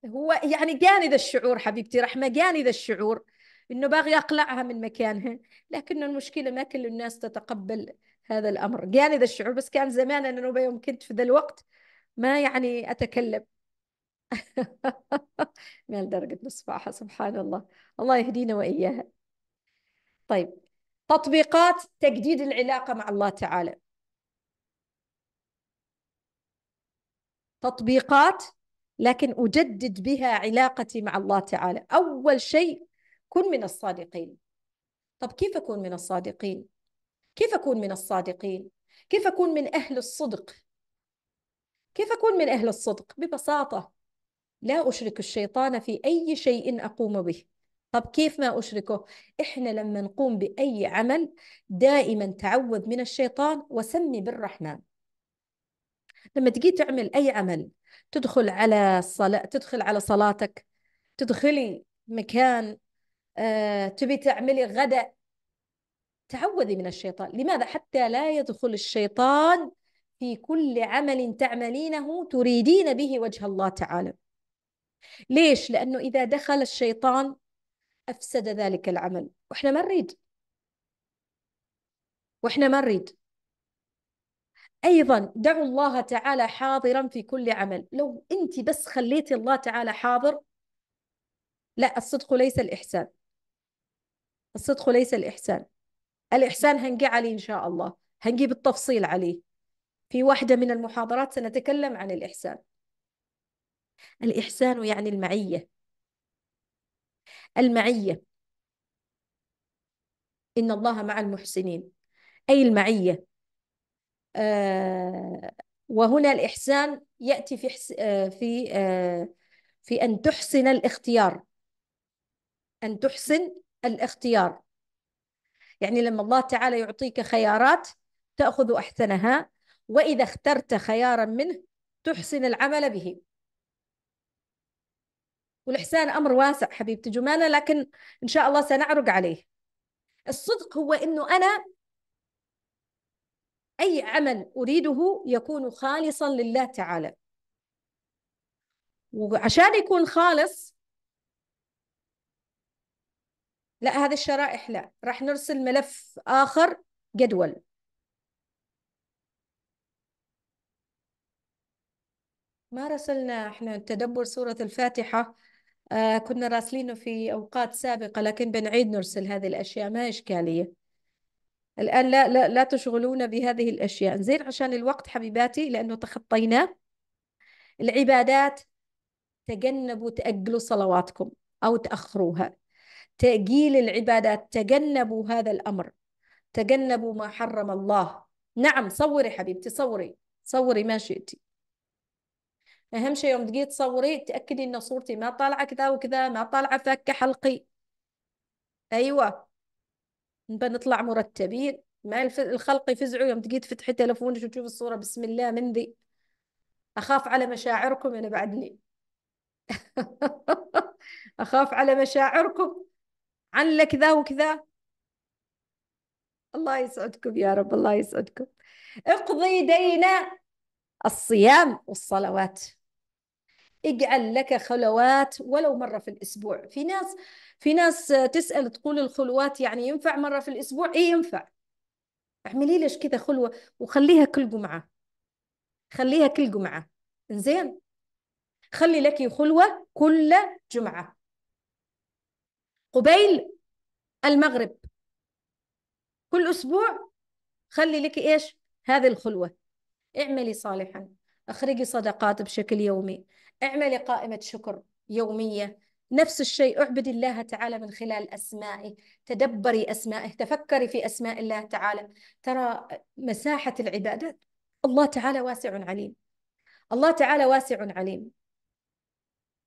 هو يعني جاني ذا الشعور حبيبتي رحمه جاني ذا الشعور انه باغي اقلعها من مكانها لكن المشكله ما كل الناس تتقبل هذا الأمر جاني ذا الشعور بس كان زمان أنا يوم كنت في ذا الوقت ما يعني أتكلم ما درجة مصباحة سبحان الله الله يهدينا وإياها طيب تطبيقات تجديد العلاقة مع الله تعالى تطبيقات لكن أجدد بها علاقتي مع الله تعالى أول شيء كن من الصادقين طب كيف أكون من الصادقين كيف أكون من الصادقين؟ كيف أكون من أهل الصدق؟ كيف أكون من أهل الصدق؟ ببساطة لا أشرك الشيطان في أي شيء أقوم به طب كيف ما أشركه؟ إحنا لما نقوم بأي عمل دائما تعوذ من الشيطان وسمي بالرحمن لما تجي تعمل أي عمل تدخل على الصلاة تدخل على صلاتك تدخلي مكان آه، تبي تعملي غداء تعوذي من الشيطان لماذا حتى لا يدخل الشيطان في كل عمل تعملينه تريدين به وجه الله تعالى ليش لانه اذا دخل الشيطان افسد ذلك العمل واحنا ما نريد واحنا ما نريد ايضا دعوا الله تعالى حاضرا في كل عمل لو انت بس خليتي الله تعالى حاضر لا الصدق ليس الاحسان الصدق ليس الاحسان الإحسان هنجي عليه إن شاء الله هنجي بالتفصيل عليه في واحدة من المحاضرات سنتكلم عن الإحسان الإحسان يعني المعية المعية إن الله مع المحسنين أي المعية آه وهنا الإحسان يأتي في حس آه في آه في أن تحسن الاختيار أن تحسن الاختيار يعني لما الله تعالى يعطيك خيارات تأخذ أحسنها وإذا اخترت خيارا منه تحسن العمل به والإحسان أمر واسع حبيبتي جمالة لكن إن شاء الله سنعرق عليه الصدق هو أنه أنا أي عمل أريده يكون خالصا لله تعالى وعشان يكون خالص لا هذا الشرائح لا راح نرسل ملف آخر جدول ما رسلنا احنا تدبر سورة الفاتحة آه كنا راسلينه في أوقات سابقة لكن بنعيد نرسل هذه الأشياء ما إشكالية الآن لا لا لا تشغلون بهذه الأشياء زين عشان الوقت حبيباتي لأنه تخطيناه العبادات تجنبوا تأجلوا صلواتكم أو تأخروها تأجيل العبادات تجنبوا هذا الأمر تجنبوا ما حرم الله نعم صوري حبيبتي صوري صوري ما شئتي أهم شيء يوم تجي تصوري تأكدي إن صورتي ما طالعة كذا وكذا ما طالعة فك حلقي أيوة بنطلع مرتبين ما الخلق يفزعوا يوم تجي تفتحي تلفونك وتشوفي الصورة بسم الله من ذي أخاف على مشاعركم أنا بعدني أخاف على مشاعركم عن كذا وكذا الله يسعدكم يا رب الله يسعدكم اقضي دين الصيام والصلوات اجعل لك خلوات ولو مرة في الأسبوع في ناس في ناس تسأل تقول الخلوات يعني ينفع مرة في الأسبوع اي ينفع اعملي ليش كذا خلوة وخليها كل جمعة خليها كل جمعة إنزين خلي لك خلوة كل جمعة قبيل المغرب كل أسبوع خلي لك إيش هذه الخلوة اعملي صالحا اخرجي صدقات بشكل يومي اعملي قائمة شكر يومية نفس الشيء اعبدي الله تعالى من خلال أسمائه تدبري أسمائه تفكري في أسماء الله تعالى ترى مساحة العبادات الله تعالى واسع عليم الله تعالى واسع عليم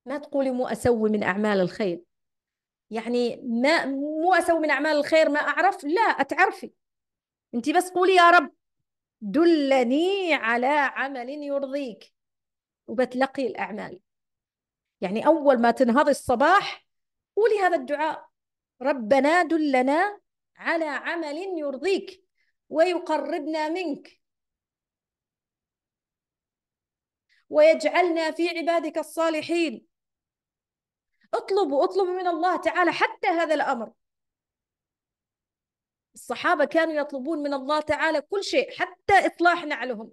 ما تقولي مو أسوي من أعمال الخير يعني ما مو اسوي من اعمال الخير ما اعرف لا اتعرفي انت بس قولي يا رب دلني على عمل يرضيك وبتلقي الاعمال يعني اول ما تنهضي الصباح قولي هذا الدعاء ربنا دلنا على عمل يرضيك ويقربنا منك ويجعلنا في عبادك الصالحين اطلبوا اطلبوا من الله تعالى حتى هذا الأمر الصحابة كانوا يطلبون من الله تعالى كل شيء حتى إصلاح نعلهم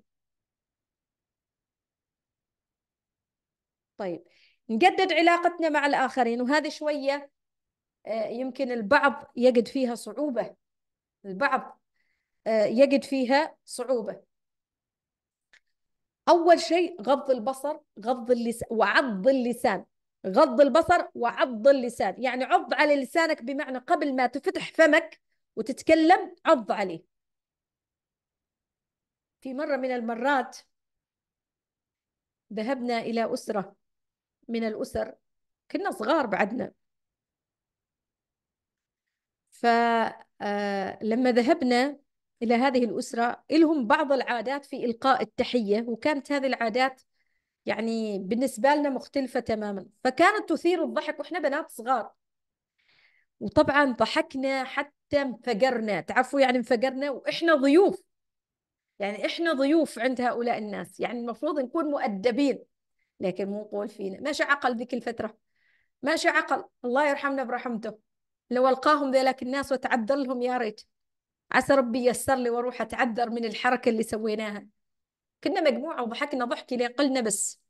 طيب نجدد علاقتنا مع الآخرين وهذه شوية آه، يمكن البعض يجد فيها صعوبة البعض آه، يجد فيها صعوبة أول شيء غض البصر غض اللسان وعض اللسان غض البصر وعض اللسان يعني عض على لسانك بمعنى قبل ما تفتح فمك وتتكلم عض عليه في مرة من المرات ذهبنا إلى أسرة من الأسر كنا صغار بعدنا فلما آه، ذهبنا إلى هذه الأسرة لهم بعض العادات في إلقاء التحية وكانت هذه العادات يعني بالنسبة لنا مختلفة تماما فكانت تثير الضحك وإحنا بنات صغار وطبعا ضحكنا حتى انفجرنا تعرفوا يعني انفجرنا وإحنا ضيوف يعني إحنا ضيوف عند هؤلاء الناس يعني المفروض نكون مؤدبين لكن مو قول فينا ماشي عقل ذيك الفترة ماشي عقل الله يرحمنا برحمته لو ألقاهم ذلك الناس وتعذر لهم يا ريت عسى ربي ييسر لي واروح اتعذر من الحركه اللي سويناها كنا مجموعه وضحكنا ضحكي لا قلنا بس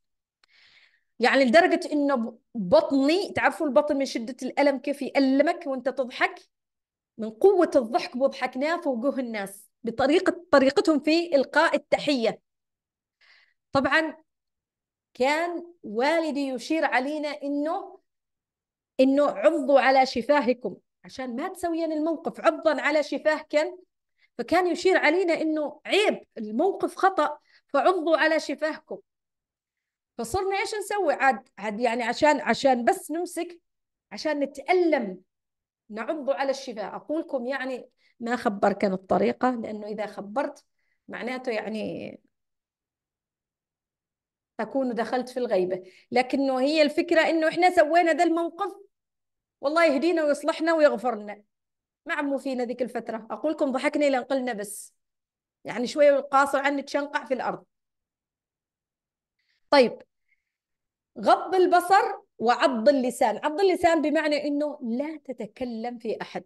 يعني لدرجه انه بطني تعرفوا البطن من شده الالم كيف يألمك وانت تضحك من قوه الضحك وضحكناه فوقوه الناس بطريقه طريقتهم في القاء التحيه طبعا كان والدي يشير علينا انه انه عضوا على شفاهكم عشان ما تسوين الموقف عضا على شفاهكن فكان يشير علينا انه عيب الموقف خطا فعضوا على شفاهكم فصرنا ايش نسوي عاد عاد يعني عشان عشان بس نمسك عشان نتألم نعض على الشفاه أقولكم يعني ما خبركن الطريقة لأنه إذا خبرت معناته يعني أكون دخلت في الغيبة لكنه هي الفكرة إنه إحنا سوينا ذا الموقف والله يهدينا ويصلحنا ويغفر لنا ما عمو فينا ذيك الفترة أقولكم ضحكنا لنقلنا بس يعني شوية قاصر عنك شنقع في الأرض طيب غض البصر وعض اللسان عض اللسان بمعنى أنه لا تتكلم في أحد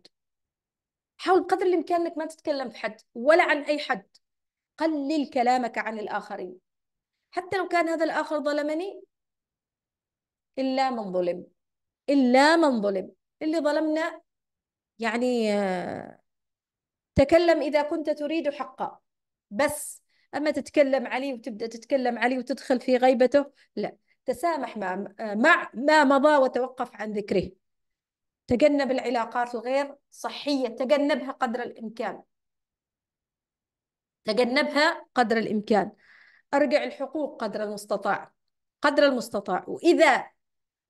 حاول قدر الإمكان أنك ما تتكلم في حد ولا عن أي حد قلل كلامك عن الآخرين حتى لو كان هذا الآخر ظلمني إلا من ظلم إلا من ظلم اللي ظلمنا يعني آه، تكلم إذا كنت تريد حقا بس أما تتكلم عليه وتبدأ تتكلم عليه وتدخل في غيبته لا تسامح مع, مع ما مضى وتوقف عن ذكره تجنب العلاقات الغير صحية تجنبها قدر الإمكان تجنبها قدر الإمكان أرجع الحقوق قدر المستطاع قدر المستطاع وإذا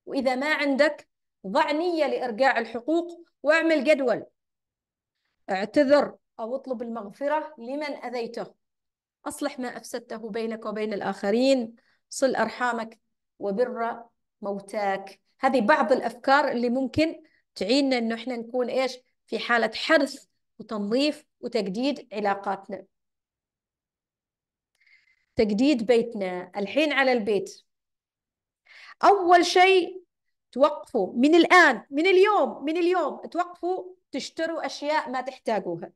وإذا ما عندك ضع نية لإرجاع الحقوق واعمل جدول اعتذر أو اطلب المغفرة لمن أذيته أصلح ما أفسدته بينك وبين الآخرين صل أرحامك وبر موتاك هذه بعض الأفكار اللي ممكن تعيننا إنه إحنا نكون إيش في حالة حرث وتنظيف وتجديد علاقاتنا تجديد بيتنا الحين على البيت أول شيء توقفوا من الآن من اليوم من اليوم توقفوا تشتروا أشياء ما تحتاجوها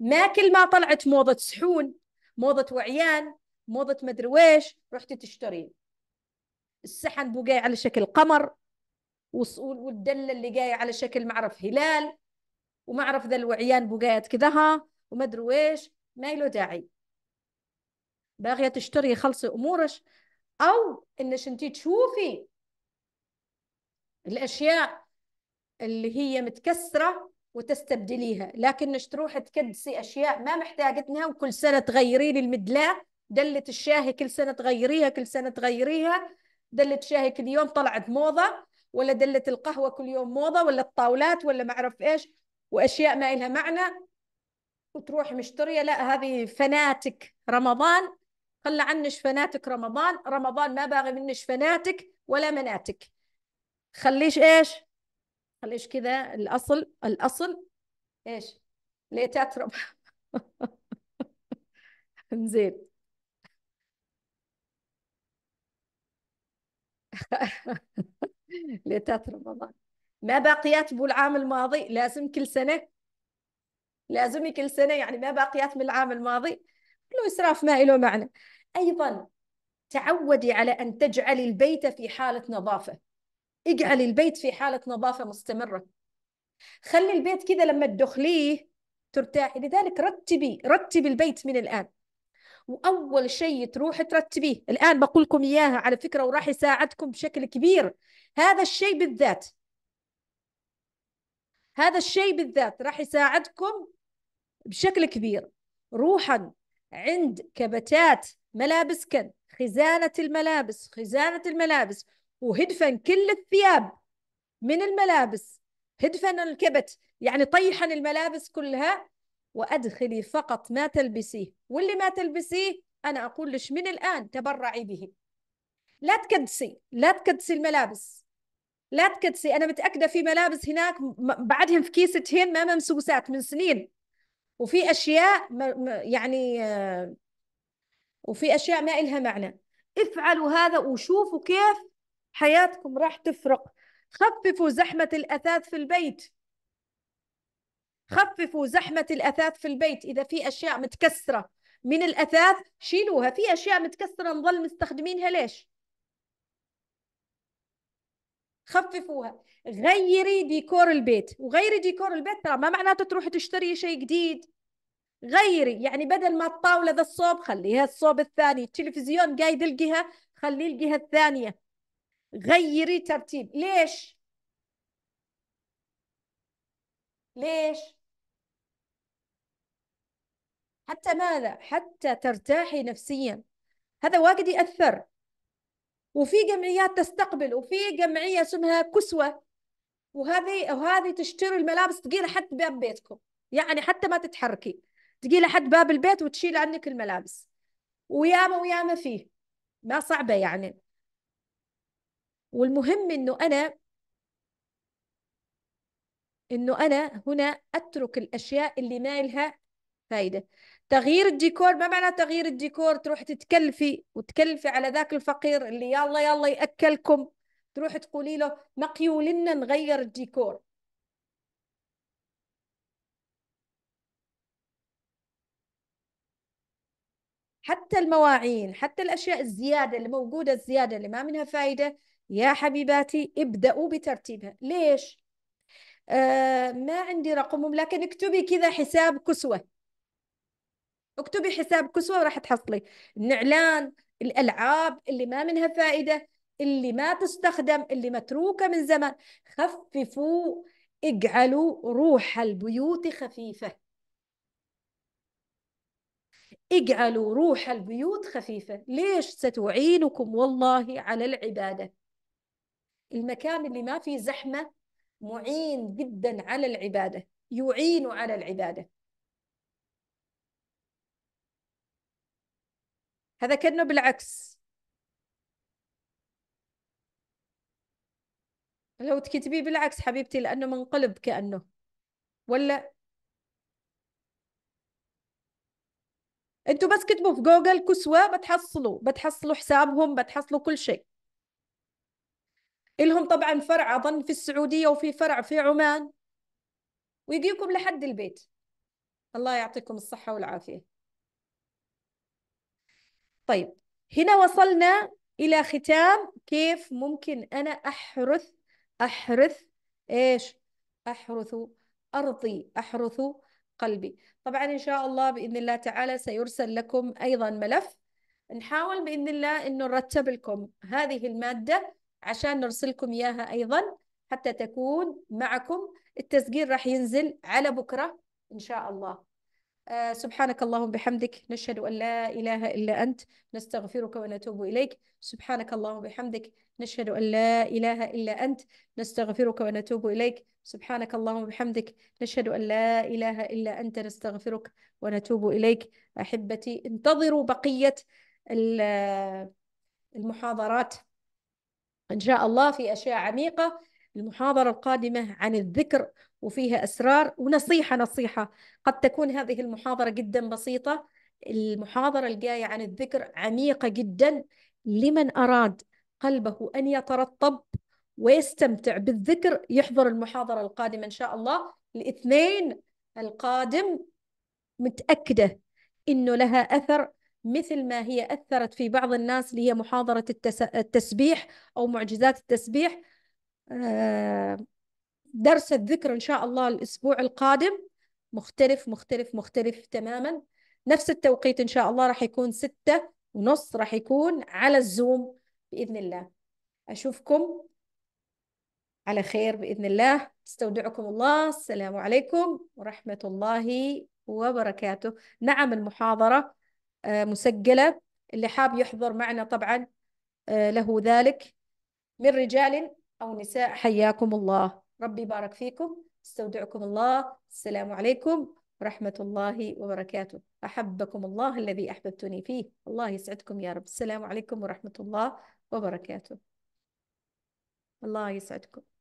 ما كل ما طلعت موضة سحون موضة وعيان موضة مدري ويش رحتي تشترين السحن بو جاي على شكل قمر والدله اللي جايه على شكل معرف هلال ومعرف ذا الوعيان بقاية كذاها ومدري ويش ما له داعي باغية تشتري خلصي أمورش أو إنش أنت تشوفي الأشياء اللي هي متكسرة وتستبدليها لكنش تروح تكدسي اشياء ما محتاجتها وكل سنه تغيرين المدلاه دله الشاهي كل سنه تغيريها كل سنه تغيريها دله الشاهي كل يوم طلعت موضه ولا دله القهوه كل يوم موضه ولا الطاولات ولا ما اعرف ايش واشياء ما لها معنى وتروحي مشتريه لا هذه فناتك رمضان خلى عنش فناتك رمضان رمضان ما باغي منش فناتك ولا مناتك خليش ايش ايش كذا الاصل الاصل ايش ليه تترب زين ليتات رمضان ما باقيات ابو العام الماضي لازم كل سنة لازم كل سنة يعني ما باقيات من العام الماضي له إسراف ما له معنى أيضا تعودي على أن تجعلي البيت في حالة نظافة اجعل البيت في حالة نظافة مستمرة خلي البيت كذا لما تدخليه ترتاحي لذلك رتبي رتبي البيت من الآن واول شيء تروح ترتبيه الان بقول لكم اياها على فكره وراح يساعدكم بشكل كبير هذا الشيء بالذات هذا الشيء بالذات راح يساعدكم بشكل كبير روحا عند كبتات ملابسكن خزانه الملابس خزانه الملابس وهدفن كل الثياب من الملابس هدفن الكبت يعني طيحن الملابس كلها وأدخلي فقط ما تلبسيه واللي ما تلبسيه أنا أقول لك من الآن تبرعي به لا تكدسي لا تكدسي الملابس لا تكدسي أنا متأكدة في ملابس هناك بعدهم في كيستهن ما ممسوسات من سنين وفي أشياء يعني آه، وفي أشياء ما إلها معنى افعلوا هذا وشوفوا كيف حياتكم راح تفرق خففوا زحمة الأثاث في البيت خففوا زحمة الأثاث في البيت إذا في أشياء متكسرة من الأثاث شيلوها في أشياء متكسرة نظل مستخدمينها ليش خففوها غيري ديكور البيت وغيري ديكور البيت ترى ما معناته تروحي تشتري شيء جديد غيري يعني بدل ما الطاولة ذا الصوب خليها الصوب الثاني التلفزيون قايد الجهة خليه الجهة الثانية غيري ترتيب ليش ليش حتى ماذا حتى ترتاحي نفسيا هذا واجد يأثر وفي جمعيات تستقبل وفي جمعية اسمها كسوة وهذه وهذه تشتري الملابس تجي لحد باب بيتكم يعني حتى ما تتحركي تجي لحد باب البيت وتشيل عنك الملابس وياما وياما فيه ما صعبة يعني والمهم انه انا انه انا هنا اترك الاشياء اللي ما لها فايده تغيير الديكور ما معنى تغيير الديكور تروح تتكلفي وتكلفي على ذاك الفقير اللي يلا يلا ياكلكم تروح تقولي له مقيولنا نغير الديكور حتى المواعين حتى الاشياء الزياده اللي موجوده الزياده اللي ما منها فايده يا حبيباتي ابدأوا بترتيبها ليش؟ آه ما عندي رقمهم لكن اكتبي كذا حساب كسوة اكتبي حساب كسوة وراح تحصلي النعلان الألعاب اللي ما منها فائدة اللي ما تستخدم اللي متروكة من زمن خففوا اجعلوا روح البيوت خفيفة اجعلوا روح البيوت خفيفة ليش ستعينكم والله على العبادة المكان اللي ما فيه زحمة معين جدا على العبادة يعين على العبادة هذا كأنه بالعكس لو تكتبيه بالعكس حبيبتي لأنه منقلب كأنه ولا انتوا بس كتبوا في جوجل كسوة بتحصلوا بتحصلوا حسابهم بتحصلوا كل شيء إلهم طبعا فرع أظن في السعودية وفي فرع في عمان ويجيكم لحد البيت الله يعطيكم الصحة والعافية طيب هنا وصلنا إلى ختام كيف ممكن أنا أحرث أحرث إيش أحرث أرضي أحرث قلبي طبعا إن شاء الله بإذن الله تعالى سيرسل لكم أيضا ملف نحاول بإذن الله أنه نرتب لكم هذه المادة عشان نرسلكم إياها أيضا حتى تكون معكم التسجيل راح ينزل على بكرة إن شاء الله آه، سبحانك اللهم بحمدك نشهد أن لا إله إلا أنت نستغفرك ونتوب إليك سبحانك اللهم بحمدك نشهد أن لا إله إلا أنت نستغفرك ونتوب إليك سبحانك اللهم بحمدك نشهد أن لا إله إلا أنت نستغفرك ونتوب إليك أحبتي انتظروا بقية المحاضرات إن شاء الله في أشياء عميقة المحاضرة القادمة عن الذكر وفيها أسرار ونصيحة نصيحة قد تكون هذه المحاضرة جدا بسيطة المحاضرة الجاية عن الذكر عميقة جدا لمن أراد قلبه أن يترطب ويستمتع بالذكر يحضر المحاضرة القادمة إن شاء الله الاثنين القادم متأكدة إنه لها أثر مثل ما هي أثرت في بعض الناس اللي هي محاضرة التس... التسبيح أو معجزات التسبيح آه، درس الذكر إن شاء الله الأسبوع القادم مختلف مختلف مختلف تماما نفس التوقيت إن شاء الله راح يكون ستة ونص راح يكون على الزوم بإذن الله أشوفكم على خير بإذن الله استودعكم الله السلام عليكم ورحمة الله وبركاته نعم المحاضرة آه، مسجلة اللي حاب يحضر معنا طبعا آه، له ذلك من رجال أو نساء حياكم الله ربي بارك فيكم استودعكم الله السلام عليكم ورحمة الله وبركاته أحبكم الله الذي أحببتني فيه الله يسعدكم يا رب السلام عليكم ورحمة الله وبركاته الله يسعدكم